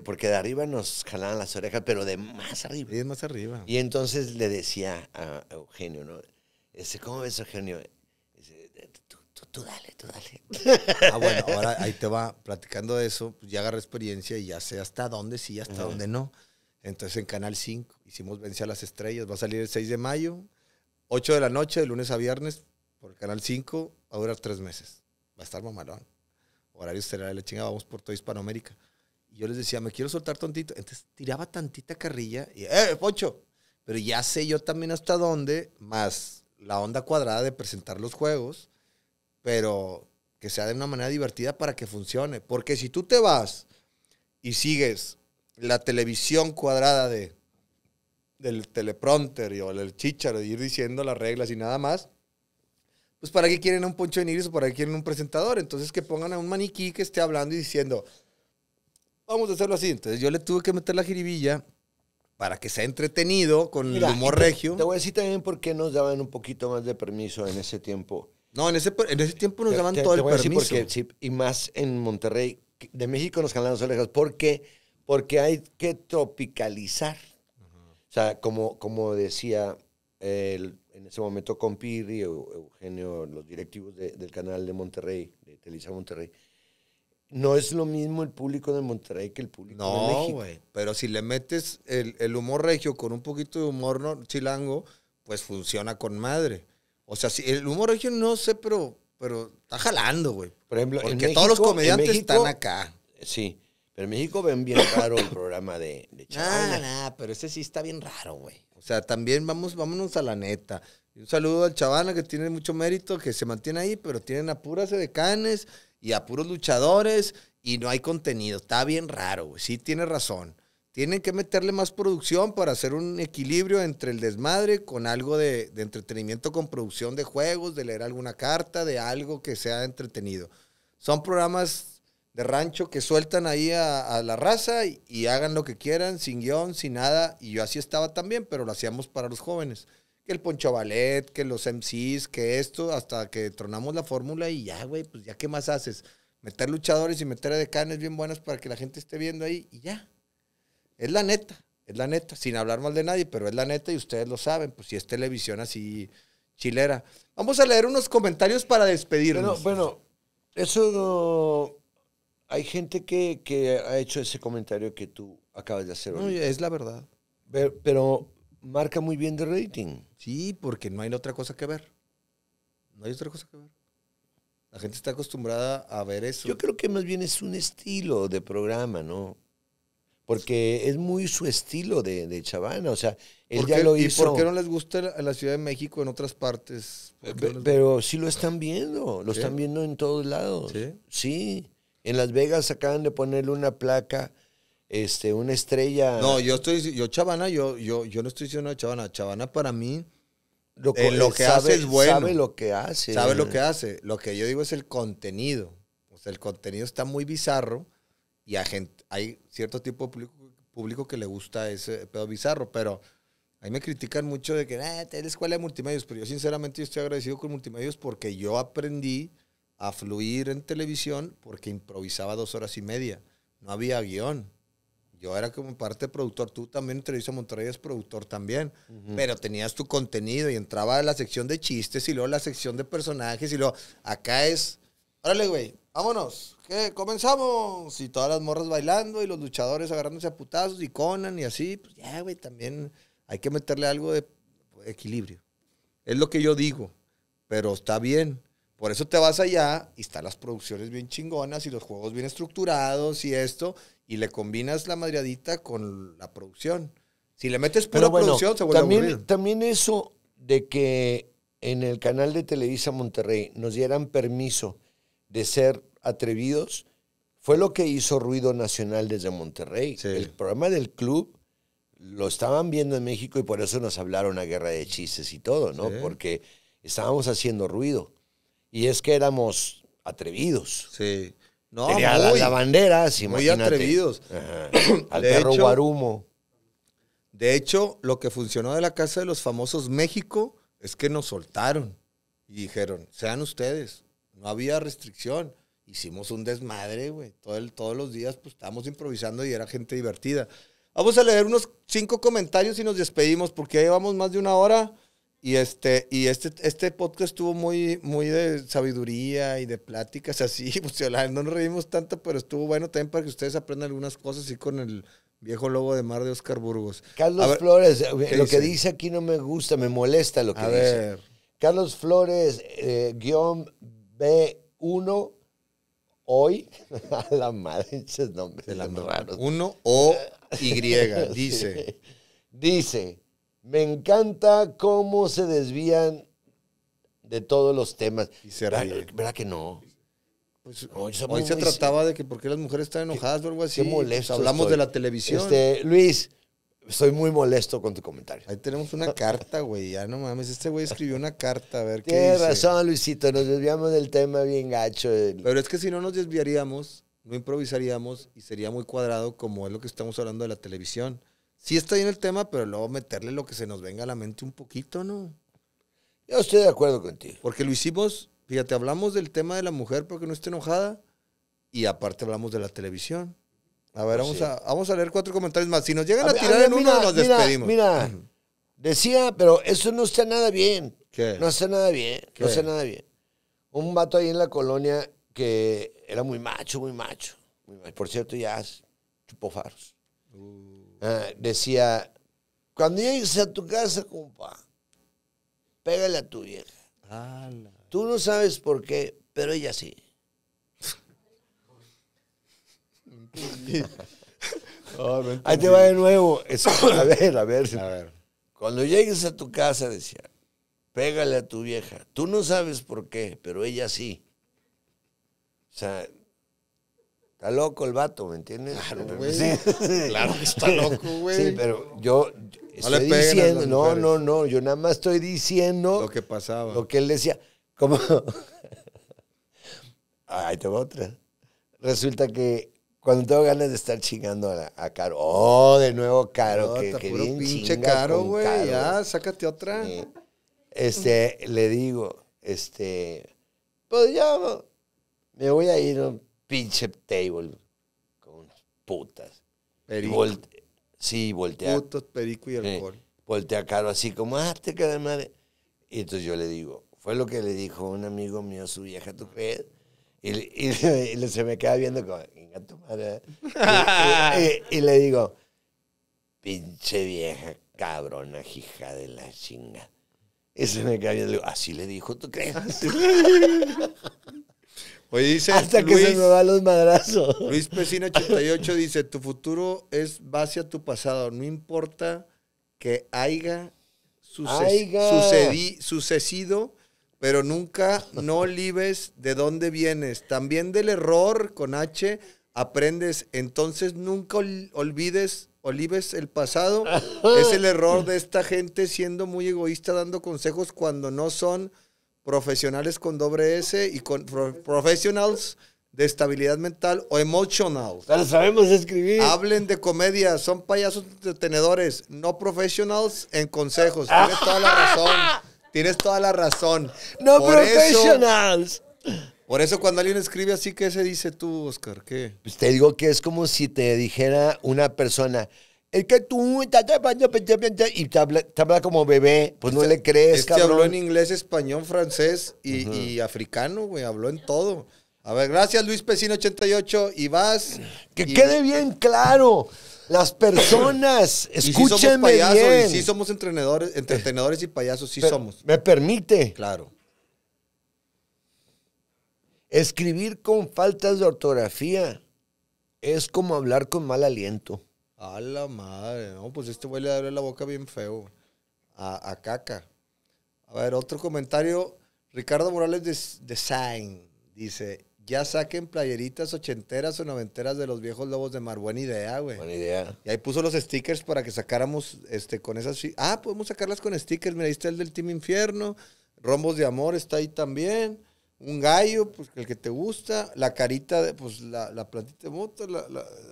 porque de arriba nos jalaban las orejas, pero de más arriba. Y de más arriba. Y entonces le decía a Eugenio, ¿no? Dice, ¿cómo ves, Eugenio? Dice, eh, tú, dale, tú dale. Ah, bueno, ahora ahí te va platicando de eso, pues ya agarra experiencia y ya sé hasta dónde sí, hasta dónde no. Entonces en Canal 5 hicimos Vencer a las Estrellas, va a salir el 6 de mayo, 8 de la noche, de lunes a viernes, por Canal 5, va a durar tres meses. Va a estar mamalón. Horario será de la chingada, vamos por toda Hispanoamérica. Y yo les decía, me quiero soltar tontito. Entonces tiraba tantita carrilla y, ¡eh, Pocho! Pero ya sé yo también hasta dónde, más la onda cuadrada de presentar los juegos, pero que sea de una manera divertida para que funcione. Porque si tú te vas y sigues la televisión cuadrada de, del teleprompter y, o del chicharo, de ir diciendo las reglas y nada más, pues para qué quieren un Poncho de Nigris o para qué quieren un presentador. Entonces que pongan a un maniquí que esté hablando y diciendo, vamos a hacerlo así. Entonces yo le tuve que meter la jiribilla para que sea entretenido con el humor te, regio. Te voy a decir también por qué nos daban un poquito más de permiso en ese tiempo. No, en ese, en ese tiempo nos daban todo el permiso. y más en Monterrey, de México nos jalaron las orejas. ¿Por qué? Porque hay que tropicalizar. O sea, como, como decía el, en ese momento con Eugenio, los directivos del canal de Monterrey, de Televisa Monterrey, no es lo mismo el público de Monterrey que el público de México. güey. Pero si le metes el, humor regio con un poquito de humor chilango, pues funciona con madre. O sea, si el humor regio no sé, pero, pero está jalando, güey. Por ejemplo, Porque en México, todos los comediantes están acá. Sí. Pero en México ven bien raro el programa de, de Ah, pero ese sí está bien raro, güey. O sea, también vamos, vámonos a la neta. Un saludo al Chavana que tiene mucho mérito, que se mantiene ahí, pero tienen apúrase de canes y a puros luchadores y no hay contenido. Está bien raro, Sí, tiene razón. Tienen que meterle más producción para hacer un equilibrio entre el desmadre con algo de, entretenimiento, con producción de juegos, de leer alguna carta, de algo que sea entretenido. Son programas de rancho que sueltan ahí a, la raza y hagan lo que quieran, sin guión, sin nada. Y yo así estaba también, pero lo hacíamos para los jóvenes que el Poncho Ballet, que los MCs, que esto, hasta que tronamos la fórmula y ya, güey, pues ya qué más haces. Meter luchadores y meter decanes bien buenas para que la gente esté viendo ahí y ya. Es la neta, es la neta, sin hablar mal de nadie, pero es la neta y ustedes lo saben, pues si es televisión así chilera. Vamos a leer unos comentarios para despedirnos. Bueno, bueno eso Hay gente que, ha hecho ese comentario que tú acabas de hacer. No, es la verdad. pero marca muy bien de rating. Sí, porque no hay otra cosa que ver. No hay otra cosa que ver. La gente está acostumbrada a ver eso. Yo creo que más bien es un estilo de programa, ¿no? Porque es muy su estilo de, Chavana, o sea, él ya lo hizo. ¿Y por qué no les gusta en la Ciudad de México, en otras partes? pero sí lo están viendo, lo están viendo en todos lados. ¿Sí? sí. En Las Vegas acaban de ponerle una placa este, una estrella. No, yo estoy, yo Chavana, yo, yo, yo no estoy diciendo de Chavana. Chavana para mí, lo, que hace es bueno. Sabe lo que hace. Sabe lo que hace. Lo que yo digo es el contenido. O sea, el contenido está muy bizarro y hay cierto tipo de público, público, que le gusta ese pedo bizarro, pero ahí me critican mucho de que, eh, es escuela de multimedios, pero yo sinceramente yo estoy agradecido con multimedios porque yo aprendí a fluir en televisión porque improvisaba dos horas y media. No había guión yo era como parte de productor, tú también Televisa Monterrey es productor también, pero tenías tu contenido y entraba a la sección de chistes y luego la sección de personajes y luego acá es, órale güey, vámonos, que comenzamos y todas las morras bailando y los luchadores agarrándose a putazos y Conan y así, pues ya güey, también hay que meterle algo de equilibrio. Es lo que yo digo, pero está bien. Por eso te vas allá y están las producciones bien chingonas y los juegos bien estructurados y esto y le combinas la madriadita con la producción. Si le metes pura producción, se vuelve también, También eso de que en el canal de Televisa Monterrey nos dieran permiso de ser atrevidos fue lo que hizo ruido nacional desde Monterrey. El programa del club lo estaban viendo en México y por eso nos hablaron a guerra de chistes y todo, ¿no? Porque estábamos haciendo ruido. Y es que éramos atrevidos. Sí. No, la bandera sí, Muy atrevidos. Al de perro hecho, Guarumo. De hecho, lo que funcionó de la Casa de los Famosos México es que nos soltaron y dijeron, sean ustedes. No había restricción. Hicimos un desmadre, güey. Todo todos los días pues estábamos improvisando y era gente divertida. Vamos a leer unos cinco comentarios y nos despedimos porque ya llevamos más de una hora. Y este, y este, este podcast estuvo muy, muy de sabiduría y de pláticas así. Pues no nos reímos tanto, pero estuvo bueno también para que ustedes aprendan algunas cosas así con el viejo lobo de mar de Oscar Burgos. Carlos Flores, eh, lo que dice aquí no me gusta, me molesta lo que dice. Carlos Flores, eh, guión B1, hoy. A la madre, esos nombres raros. Uno o Y, dice. Dice. Me encanta cómo se desvían de todos los temas. Y ¿Verdad, que no? Pues, hoy se trataba de que por qué las mujeres están enojadas o algo así. Qué pues molesto. hablamos de la televisión. Este, Luis, estoy muy molesto con tu comentario. Ahí tenemos una carta, güey. Ya no mames, este güey escribió una carta. A ver qué. Tienes razón, Luisito. Nos desviamos del tema bien gacho. Pero es que si no nos desviaríamos, no improvisaríamos y sería muy cuadrado como es lo que estamos hablando de la televisión sí está bien el tema, pero luego meterle lo que se nos venga a la mente un poquito, ¿no? Yo estoy de acuerdo contigo. Porque lo hicimos, fíjate, hablamos del tema de la mujer porque no esté enojada y aparte hablamos de la televisión. A ver, pues vamos, a, vamos a leer cuatro comentarios más. Si nos llegan a, tirar en uno, nos despedimos. Mira, decía, pero eso no está nada bien. No está nada bien, no está nada bien. Un vato ahí en la colonia que era muy macho, muy macho. Muy Por cierto, ya chupó faros. Uh. Ah, decía, cuando llegues a tu casa, compa, pégale a tu vieja. Tú no sabes por qué, pero ella sí. Oh, Ahí te va de nuevo. a ver. A ver. Cuando llegues a tu casa, decía, pégale a tu vieja. Tú no sabes por qué, pero ella sí. O sea, Está loco el vato, ¿me entiendes? Claro, Claro que está loco, güey. Sí, pero yo, estoy diciendo, no, no, no, yo nada más estoy diciendo lo que pasaba. Lo que él decía, como Ahí tengo otra. Resulta que cuando tengo ganas de estar chingando a, Caro, oh, de nuevo Caro, que, que pinche Caro, güey, ya, sácate otra. este, le digo, este, pues ya me voy a ir, pinche table con putas. Perico. sí, voltea. Putos, perico y alcohol. voltea caro así como, ah, te queda madre. Y entonces yo le digo, fue lo que le dijo un amigo mío a su vieja, ¿tú crees? Y, y, se me queda viendo como, tu madre. Y, le digo, pinche vieja cabrona, hija de la chinga. Y se me queda viendo, así le dijo, ¿tú crees? dice. Hasta que se me va los madrazos. Luis 88 dice: Tu futuro es base a tu pasado. No importa que haya, sucedido, pero nunca no olives de dónde vienes. También del error con H aprendes. Entonces nunca olvides Olives, el pasado es el error de esta gente siendo muy egoísta, dando consejos cuando no son profesionales con doble S y con professionals de estabilidad mental o emotional. Pero sabemos escribir. Hablen de comedia, son payasos entretenedores, no professionals en consejos. Ah. Tienes toda la razón. Tienes toda la razón. No por professionals. por eso cuando alguien escribe así, ¿qué se dice tú, Oscar? ¿Qué? Pues te digo que es como si te dijera una persona, es que tú y te habla, como bebé, pues no este le crees, este habló en inglés, español, francés y, africano, güey, habló en todo. A ver, gracias Luis Pesino 88 y vas. Que quede bien claro. Las personas, escúchenme somos payasos, Y sí somos entrenadores, entretenedores y payasos, sí somos. ¿Me permite? Claro. Escribir con faltas de ortografía es como hablar con mal aliento. A la madre, no, pues este güey a darle la boca bien feo. A, a caca. A ver, otro comentario. Ricardo Morales de Design dice: Ya saquen playeritas ochenteras o noventeras de los viejos lobos de mar. Buena idea, güey. Buena idea. Y ahí puso los stickers para que sacáramos este, con esas. Ah, podemos sacarlas con stickers. Mira, ahí está el del Team Infierno. Rombos de Amor está ahí también un gallo, pues el que te gusta, la carita, de, pues la, la plantita de moto, la,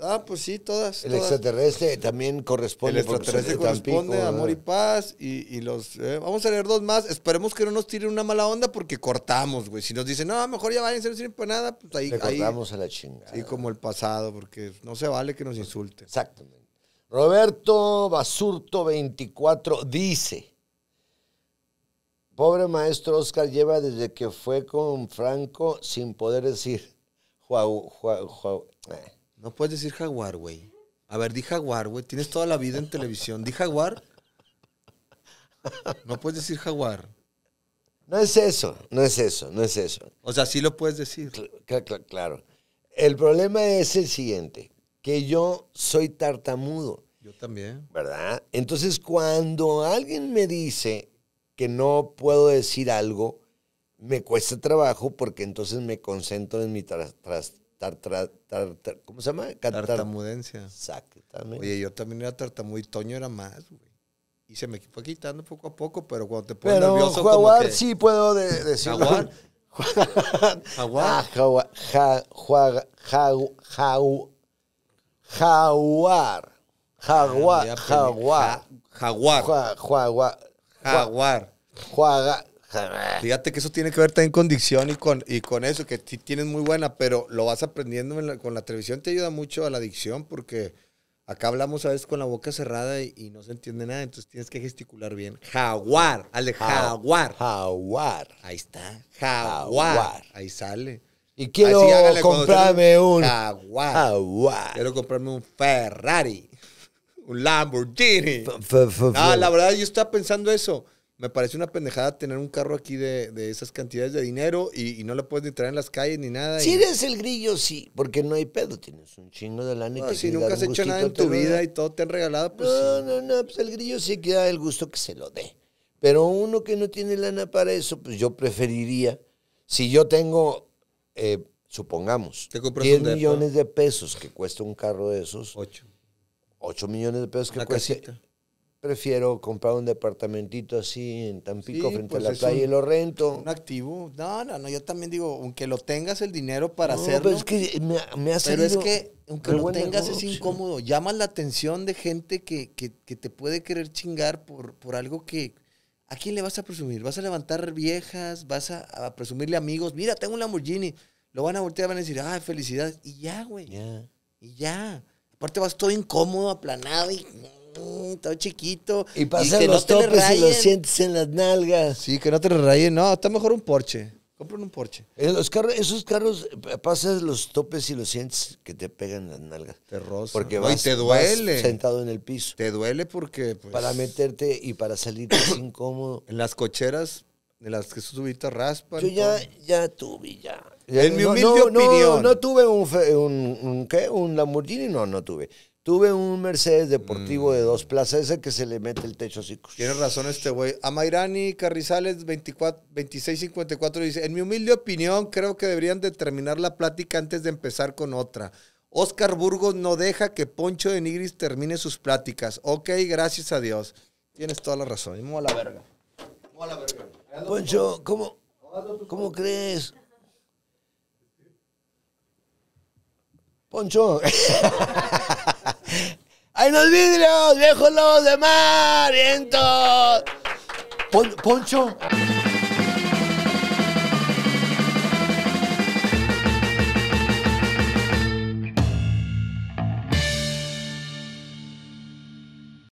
ah, pues sí, todas. El extraterrestre también corresponde. El extraterrestre corresponde Amor y Paz y, y los... Eh, vamos a leer dos más, esperemos que no nos tiren una mala onda porque cortamos, güey. Si nos dicen, no, mejor ya váyanse, no sirven para nada, pues ahí... cortamos a la chingada. Sí, como el pasado, porque no se vale que nos insulten. Exactamente. Roberto Basurto 24 dice... Pobre maestro Oscar lleva desde que fue con Franco sin poder decir eh. No puedes decir jaguar, güey. A ver, di jaguar, güey. Tienes toda la vida en televisión. Di jaguar. No puedes decir jaguar. No es eso, no es eso, no es eso. O sea, sí lo puedes decir. claro. El problema es el siguiente, que yo soy tartamudo. Yo también. ¿Verdad? Entonces, cuando alguien me dice que no puedo decir algo, me cuesta trabajo porque entonces me concentro en mi tras, tras, ¿cómo se llama? Tartamudencia. Oye, yo también era tartamudo y Toño era más, güey. Y se me fue quitando poco a poco, pero cuando te pones pero, nervioso jaguar, que... sí puedo decir decirlo. Jaguar. jaguar. Ah, jaguar. Ah, jaguar. Jaguar. Jaguar. Jaguar. Jaguar. Fíjate que eso tiene que ver también con dicción y con, y con eso, que tienes muy buena, pero lo vas aprendiendo con la televisión, te ayuda mucho a la dicción porque acá hablamos a veces con la boca cerrada y, no se entiende nada, entonces tienes que gesticular bien. Jaguar, jaguar. Jaguar. Ahí está, jaguar. Ahí sale. Y quiero comprarme un jaguar. jaguar. Quiero comprarme un Ferrari un Lamborghini. Ah, la verdad, yo estaba pensando eso. Me parece una pendejada tener un carro aquí de, esas cantidades de dinero y, no lo puedes ni traer en las calles ni nada. Si eres el grillo, sí, porque no hay pedo. Tienes un chingo de lana y no, Si nunca has hecho nada en tu vida y todo te han regalado, pues. No, no, no, pues el grillo sí que da el gusto que se lo dé. Pero uno que no tiene lana para eso, pues yo preferiría. Si yo tengo. Eh, supongamos, 10 millones de pesos que cuesta un carro de esos, Ocho. 8 millones de pesos que cuesta. Prefiero comprar un departamentito así en Tampico frente a pues la calle y lo rento. Un activo. No, no, no. Yo también digo, aunque lo tengas el dinero para hacerlo. Pero es que me, me Pero es que aunque lo tengas es incómodo. Llamas la atención de gente que, te puede querer chingar por, por algo que. ¿A quién le vas a presumir? ¿Vas a levantar viejas? ¿Vas a, presumirle amigos? Mira, tengo un Lamborghini. Lo van a voltear, van a decir, ah, felicidad! Y ya, güey. Y ya. Aparte vas todo incómodo, aplanado y mm, todo chiquito. Y pasan los topes y los sientes en las nalgas. Sí, que no te rayen. No, está mejor un Porsche. Compran un Porsche. Eh, los carros, esos carros, eh, pasas los topes y los sientes que te pegan las nalgas. Te rozan. Porque vas, te duele. sentado en el piso. Te duele porque... Pues, para meterte y para salir es incómodo. En las cocheras, de las que subitas raspa. Yo ya, ya tuve, ya en eh, mi humilde opinión. No, tuve un, ¿qué? un Lamborghini, no, no tuve. Tuve un Mercedes deportivo de dos plazas, ese que se le mete el techo así. tiene razón este güey. A Carrizales 24, 2654 dice, en mi humilde opinión, creo que deberían de terminar la plática antes de empezar con otra. Oscar Burgos no deja que Poncho de Nigris termine sus pláticas. Ok, gracias a Dios. Tienes toda la razón. Vamos a la verga. Vamos la verga. Poncho, ¿cómo, ¿cómo crees? Poncho. ¡Ay, los vidrios! ¡Viejos lobos de mar! Pon, Poncho.